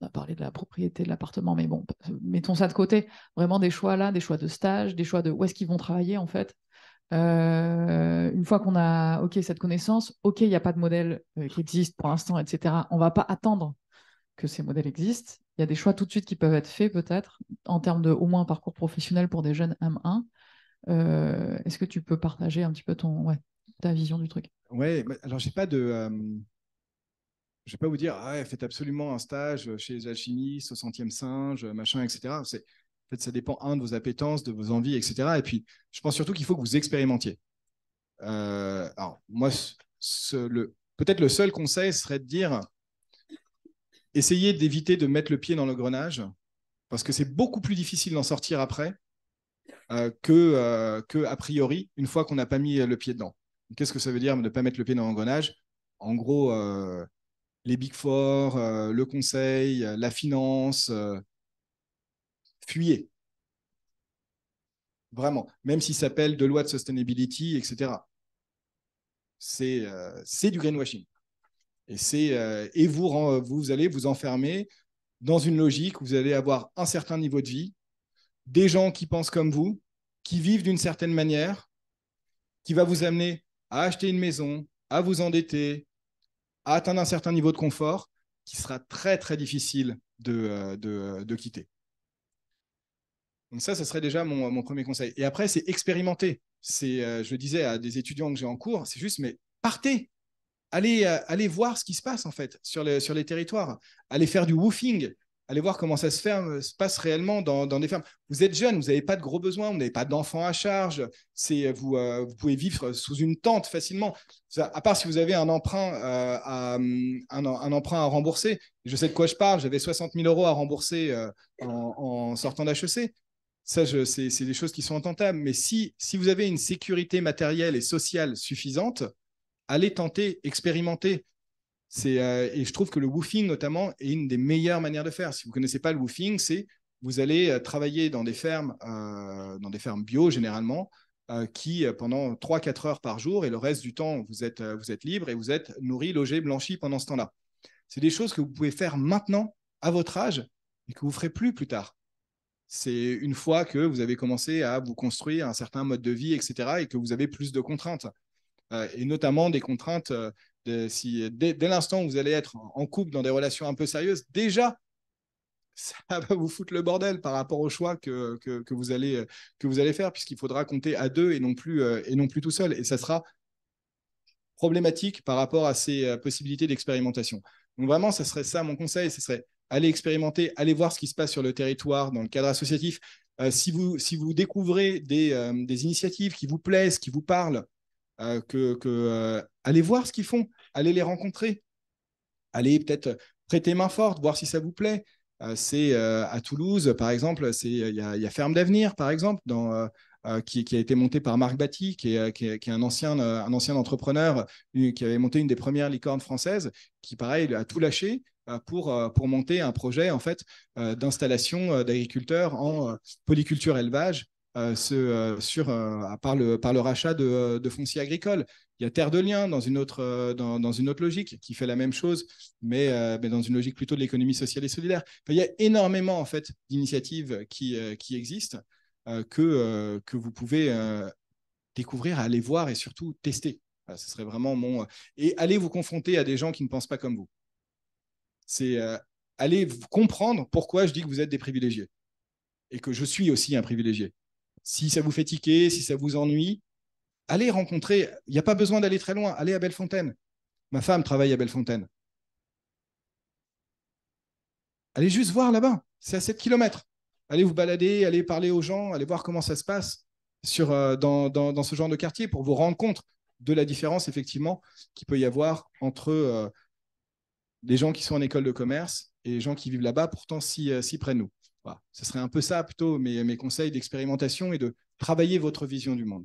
on a parlé de la propriété de l'appartement, mais bon, mettons ça de côté. Vraiment des choix là, des choix de stage, des choix de où est-ce qu'ils vont travailler en fait, euh, une fois qu'on a ok cette connaissance, ok, il n'y a pas de modèle euh, qui existe pour l'instant, etc. On va pas attendre que ces modèles existent. Il y a des choix tout de suite qui peuvent être faits peut-être en termes de au moins un parcours professionnel pour des jeunes M1. Euh, est-ce que tu peux partager un petit peu ton ouais, ta vision du truc Ouais, bah, alors j'ai pas de je vais pas vous dire ah, faites absolument un stage chez les alchimistes au centième singe, machin, etc. En fait, ça dépend, un, de vos appétences, de vos envies, etc. Et puis, je pense surtout qu'il faut que vous expérimentiez. Euh, alors, moi, peut-être le seul conseil serait de dire essayez d'éviter de mettre le pied dans le grenage, parce que c'est beaucoup plus difficile d'en sortir après euh, que, euh, que, a priori, une fois qu'on n'a pas mis le pied dedans. Qu'est-ce que ça veut dire de ne pas mettre le pied dans l'engrenage En gros, les Big Four, le conseil, la finance, fuyez. Vraiment, même s'il s'appelle de loi de sustainability, etc. Euh, c'est du greenwashing. Et, euh, et vous, vous allez vous enfermer dans une logique où vous allez avoir un certain niveau de vie, des gens qui pensent comme vous, qui vivent d'une certaine manière, qui va vous amener à acheter une maison, à vous endetter, à atteindre un certain niveau de confort qui sera très très difficile de euh, quitter. Donc ça, ce serait déjà mon, premier conseil. Et après, c'est expérimenter. C'est, euh, je disais à des étudiants que j'ai en cours, c'est juste, mais partez, allez, euh, allez voir ce qui se passe en fait sur, les territoires, allez faire du woofing, allez voir comment ça se, se passe réellement dans, des fermes. Vous êtes jeune, vous n'avez pas de gros besoins, vous n'avez pas d'enfants à charge, c'est, euh, vous, pouvez vivre sous une tente facilement, à part si vous avez un emprunt, à, un, à rembourser. Je sais de quoi je parle, j'avais 60 000 euros à rembourser en, en, sortant d'HEC. Ça, c'est des choses qui sont ententables. Mais si, vous avez une sécurité matérielle et sociale suffisante, allez tenter, expérimenter. Euh, et je trouve que le woofing, notamment, est une des meilleures manières de faire. Si vous ne connaissez pas le woofing, c'est vous allez euh, travailler dans des fermes, euh, dans des fermes bio généralement, qui pendant 3-4 heures par jour, et le reste du temps, vous êtes, vous êtes libre et vous êtes nourri, logé, blanchi pendant ce temps-là. C'est des choses que vous pouvez faire maintenant, à votre âge, et que vous ne ferez plus plus tard. C'est une fois que vous avez commencé à vous construire un certain mode de vie, etc., et que vous avez plus de contraintes, euh, et notamment des contraintes euh, de, si dès, l'instant où vous allez être en couple dans des relations un peu sérieuses, déjà ça va vous foutre le bordel par rapport au choix que, que, vous, allez, que vous allez faire, puisqu'il faudra compter à deux et non plus, euh, et non plus tout seul. Et ça sera problématique par rapport à ces possibilités d'expérimentation. Donc vraiment, ça serait ça mon conseil, ce serait allez expérimenter, allez voir ce qui se passe sur le territoire dans le cadre associatif. Euh, si, vous, si vous découvrez euh, des, initiatives qui vous plaisent, qui vous parlent, euh, que, allez voir ce qu'ils font, allez les rencontrer, allez peut-être prêter main forte, voir si ça vous plaît. c'est à Toulouse, par exemple, il y, a Ferme d'avenir, par exemple, dans, qui, a été montée par Marc Batty, qui est, qui est, un, ancien, un ancien entrepreneur qui avait monté une des premières licornes françaises, qui, pareil, a tout lâché, euh, pour, euh, pour monter un projet en fait euh, d'installation d'agriculteurs en polyculture élevage ce, sur, par, le, par rachat de, fonciers agricoles. Il y a Terre de Liens dans une autre, dans, une autre logique qui fait la même chose, mais, dans une logique plutôt de l'économie sociale et solidaire. il y a énormément en fait, d'initiatives qui, qui existent que, que vous pouvez découvrir, aller voir et surtout tester. ce serait vraiment mon... Et allez vous confronter à des gens qui ne pensent pas comme vous. C'est euh, aller comprendre pourquoi je dis que vous êtes des privilégiés et que je suis aussi un privilégié. Si ça vous fait tiquer, si ça vous ennuie, allez rencontrer. Il n'y a pas besoin d'aller très loin. Allez à Bellefontaine. Ma femme travaille à Bellefontaine. Allez juste voir là-bas. C'est à 7 km. Allez vous balader, allez parler aux gens, allez voir comment ça se passe euh, dans, ce genre de quartier pour vous rendre compte de la différence effectivement qu'il peut y avoir entre euh, les gens qui sont en école de commerce et les gens qui vivent là-bas, pourtant euh, s'y prennent nous. Voilà. Ce serait un peu ça plutôt mes, mes conseils d'expérimentation et de travailler votre vision du monde.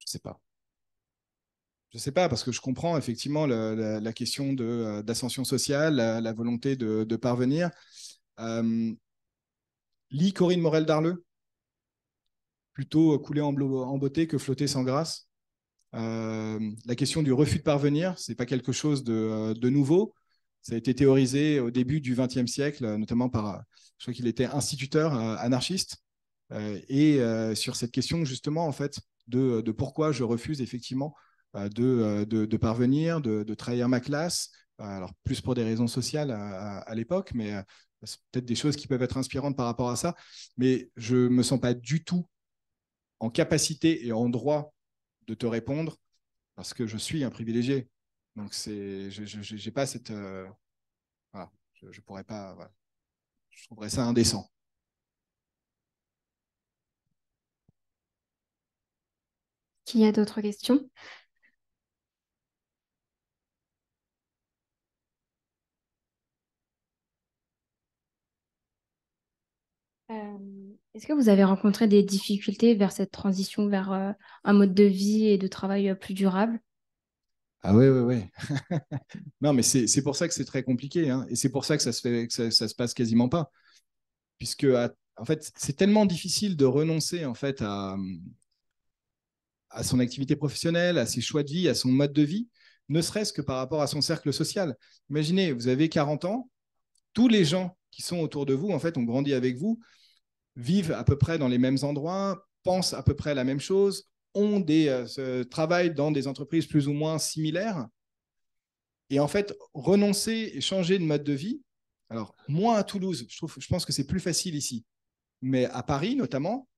Je ne sais pas je ne sais pas, parce que je comprends effectivement la, question euh, d'ascension sociale, la, volonté de, parvenir. lis Corinne Morel d'Arleux, plutôt couler en, en, beauté que flotter sans grâce. la question du refus de parvenir, ce n'est pas quelque chose euh, de, nouveau. Ça a été théorisé au début du XXe siècle, notamment par, euh, je crois qu'il était instituteur anarchiste, et sur cette question justement en fait de, de pourquoi je refuse effectivement euh, euh, de, de, parvenir, de, de, trahir ma classe. Euh, alors, plus pour des raisons sociales à, l'époque, mais c'est peut-être des choses qui peuvent être inspirantes par rapport à ça. Mais je ne me sens pas du tout en capacité et en droit de te répondre parce que je suis un privilégié. Donc, c'est, je n'ai pas cette. voilà, je, pourrais pas. Voilà. Je trouverais ça indécent. Qu'il y a d'autres questions Euh, est-ce que vous avez rencontré des difficultés vers cette transition vers euh, un mode de vie et de travail euh, plus durable ah oui, oui, oui. non, mais c'est pour ça que c'est très compliqué. Hein, et c'est pour ça que ça se, fait, se passe quasiment pas. Puisque, en fait, c'est tellement difficile de renoncer en fait, à, à son activité professionnelle, à ses choix de vie, à son mode de vie, ne serait-ce que par rapport à son cercle social. Imaginez, vous avez 40 ans, tous les gens qui sont autour de vous, en fait, ont grandi avec vous vivent à peu près dans les mêmes endroits, pensent à peu près la même chose, ont des, euh, travaillent dans des entreprises plus ou moins similaires. Et en fait, renoncer et changer de mode de vie, alors moi à Toulouse, je, trouve, je pense que c'est plus facile ici, mais à Paris notamment,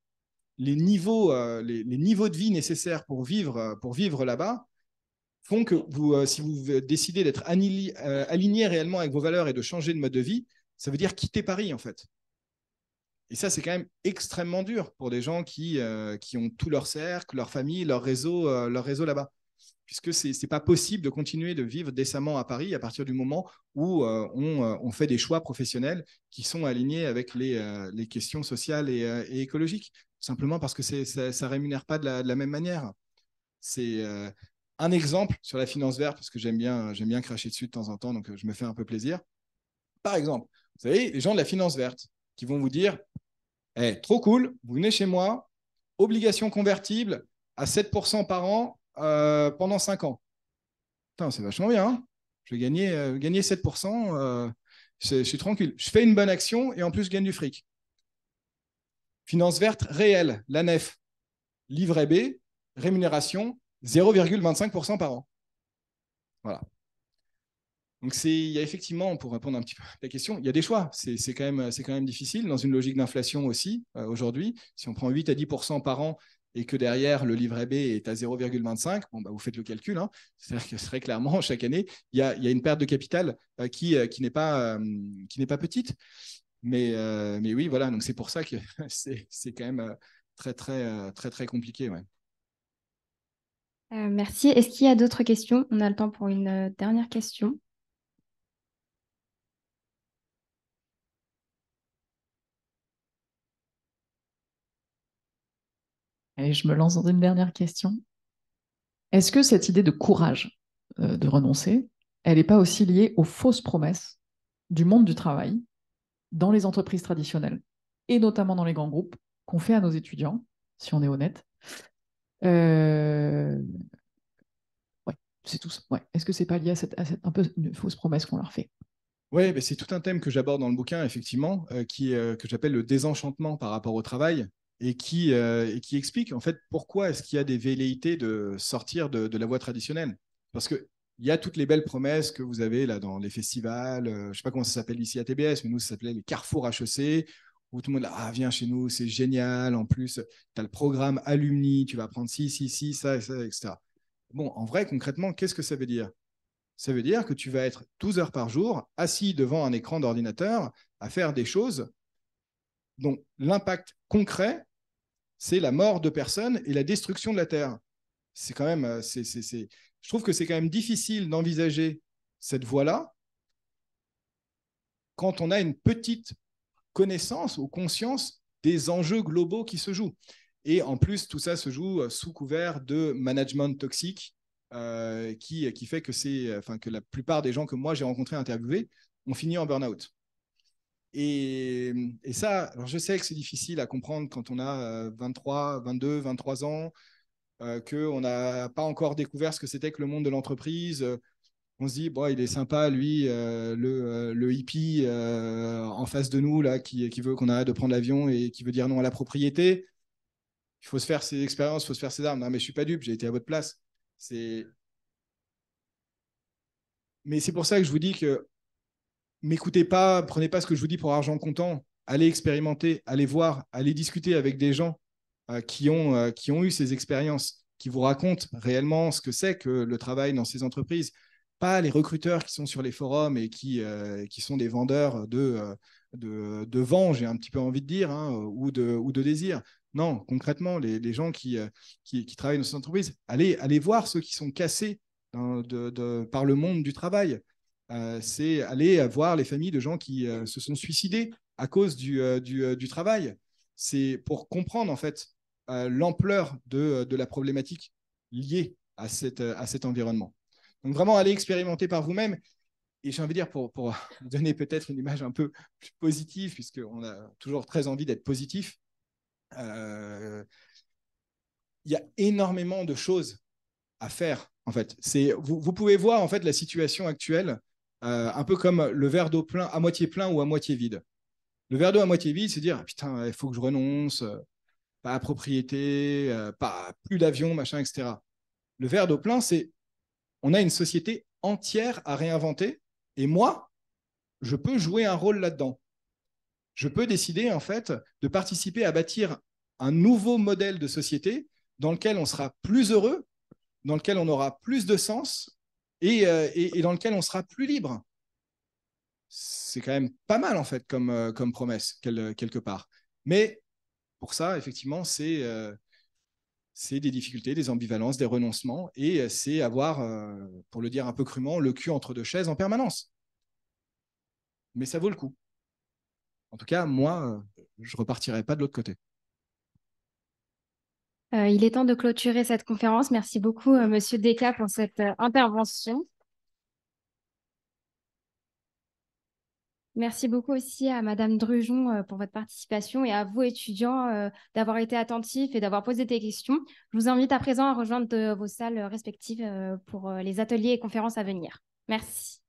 les niveaux, euh, les, niveaux de vie nécessaires pour vivre, euh, pour vivre là-bas font que si vous décidez d'être aligné réellement avec vos valeurs et de changer de mode de vie, ça veut dire quitter Paris en fait. Et ça, c'est quand même extrêmement dur pour des gens qui, euh, qui ont tout leur cercle, leur famille, leur réseau, euh, leur réseau là-bas. Puisque ce n'est pas possible de continuer de vivre décemment à Paris à partir du moment où euh, on, fait des choix professionnels qui sont alignés avec les, les questions sociales et, écologiques, simplement parce que ça ne rémunère pas de la, même manière. C'est un exemple sur la finance verte, parce que j'aime bien, bien cracher dessus de temps en temps, donc je me fais un peu plaisir. Par exemple, vous savez, les gens de la finance verte, qui vont vous dire eh, trop cool, vous venez chez moi, obligation convertible à 7% par an euh, pendant 5 ans. c'est vachement bien. Hein. je vais gagner, 7%, euh, euh, je suis tranquille. Je fais une bonne action et en plus, je gagne du fric. Finance verte réelle, la NEF, livret B, rémunération 0,25% par an. Voilà. Donc il y a effectivement, pour répondre un petit peu à la question, il y a des choix. C'est quand, même, quand même difficile dans une logique d'inflation aussi euh, aujourd'hui. Si on prend 8 à 10 par an et que derrière le livret B est à 0,25, bon, bah, vous faites le calcul. Hein. C'est-à-dire que très clairement, chaque année, il y a, une perte de capital euh, qui, euh, qui n'est pas, petite. Mais, mais, oui, voilà, donc c'est pour ça que c'est quand même très, très, très, très compliqué. merci. Est-ce qu'il y a d'autres questions On a le temps pour une dernière question. Et je me lance dans une dernière question. Est-ce que cette idée de courage euh, de renoncer, elle n'est pas aussi liée aux fausses promesses du monde du travail dans les entreprises traditionnelles et notamment dans les grands groupes qu'on fait à nos étudiants, si on est honnête euh, Ouais, c'est tout Est-ce que c'est pas lié à cette, une fausse promesse qu'on leur fait oui, ben, c'est tout un thème que j'aborde dans le bouquin, effectivement, euh, qui, que j'appelle le désenchantement par rapport au travail et qui, euh, qui explique en fait pourquoi est-ce qu'il y a des velléités de sortir de, la voie traditionnelle. Parce qu'il y a toutes les belles promesses que vous avez là dans les festivals, euh, je ne sais pas comment ça s'appelle ici à TBS, mais nous ça s'appelait les carrefours HEC, où tout le monde dit ah, viens chez nous, c'est génial, en plus, tu as le programme alumni, tu vas apprendre ci, ci, ci, ça, ça, etc. Bon, en vrai, concrètement, qu'est-ce que ça veut dire Ça veut dire que tu vas être 12 heures par jour assis devant un écran d'ordinateur à faire des choses dont l'impact concret c'est la mort de personnes et la destruction de la Terre. C'est quand même, euh, c'est, je trouve que c'est quand même difficile d'envisager cette voie-là quand on a une petite connaissance ou conscience des enjeux globaux qui se jouent. Et en plus, tout ça se joue euh, sous couvert de management toxique euh, qui, qui fait que, c'est, enfin, que la plupart des gens que moi j'ai rencontrés, interviewés, ont fini en burn-out. Et, ça, alors je sais que c'est difficile à comprendre quand on a 23, 22, 23 ans, euh, qu'on n'a pas encore découvert ce que c'était que le monde de l'entreprise. On se dit, bon, il est sympa, lui, euh, le, euh, le, hippie euh, en face de nous, là, qui, veut qu'on arrête de prendre l'avion et qui veut dire non à la propriété. Il faut se faire ses expériences, il faut se faire ses armes. Non, mais je ne suis pas dupe, j'ai été à votre place. Mais c'est pour ça que je vous dis que m'écoutez pas, prenez pas ce que je vous dis pour argent comptant. Allez expérimenter, allez voir, allez discuter avec des gens euh, qui, ont, euh, qui ont eu ces expériences, qui vous racontent réellement ce que c'est que le travail dans ces entreprises. Pas les recruteurs qui sont sur les forums et qui, euh, sont des vendeurs de, de, vent, j'ai un petit peu envie de dire, hein, ou, de, ou de désir. Non, concrètement, les, gens qui, travaillent dans ces entreprises, allez, allez voir ceux qui sont cassés par le monde du travail. Euh, c'est aller voir les familles de gens qui euh, se sont suicidés à cause euh, du, travail. C'est pour comprendre en fait l'ampleur de, la problématique liée à, cet environnement. Donc vraiment aller expérimenter par vous-même. Et j'ai envie de dire, pour, donner peut-être une image un peu plus positive, puisqu'on a toujours très envie d'être positif, il y a énormément de choses à faire en fait. C'est vous, vous, pouvez voir en fait la situation actuelle euh, un peu comme le verre d'eau plein, à moitié plein ou à moitié vide. Le verre d'eau à moitié vide, c'est dire ah, putain, il faut que je renonce, euh, pas à propriété, euh, pas plus d'avion, machin, etc. Le verre d'eau plein, c'est on a une société entière à réinventer et moi, je peux jouer un rôle là-dedans. Je peux décider en fait de participer à bâtir un nouveau modèle de société dans lequel on sera plus heureux, dans lequel on aura plus de sens, euh, et, dans lequel on sera plus libre. C'est quand même pas mal, en fait, comme, euh, promesse, euh, quelque part. Mais pour ça, effectivement, c'est des difficultés, des ambivalences, des renoncements, et c'est avoir, pour le dire un peu crûment, le cul entre deux chaises en permanence. Mais ça vaut le coup. En tout cas, moi, je repartirai pas de l'autre côté. Euh, il est temps de clôturer cette conférence. Merci beaucoup, euh, Monsieur pour cette euh, intervention. Merci beaucoup aussi à Madame Drujon pour votre participation et à vous, étudiants, d'avoir été attentifs et d'avoir posé des questions. Je vous invite à présent à rejoindre vos salles respectives pour les ateliers et conférences à venir. Merci.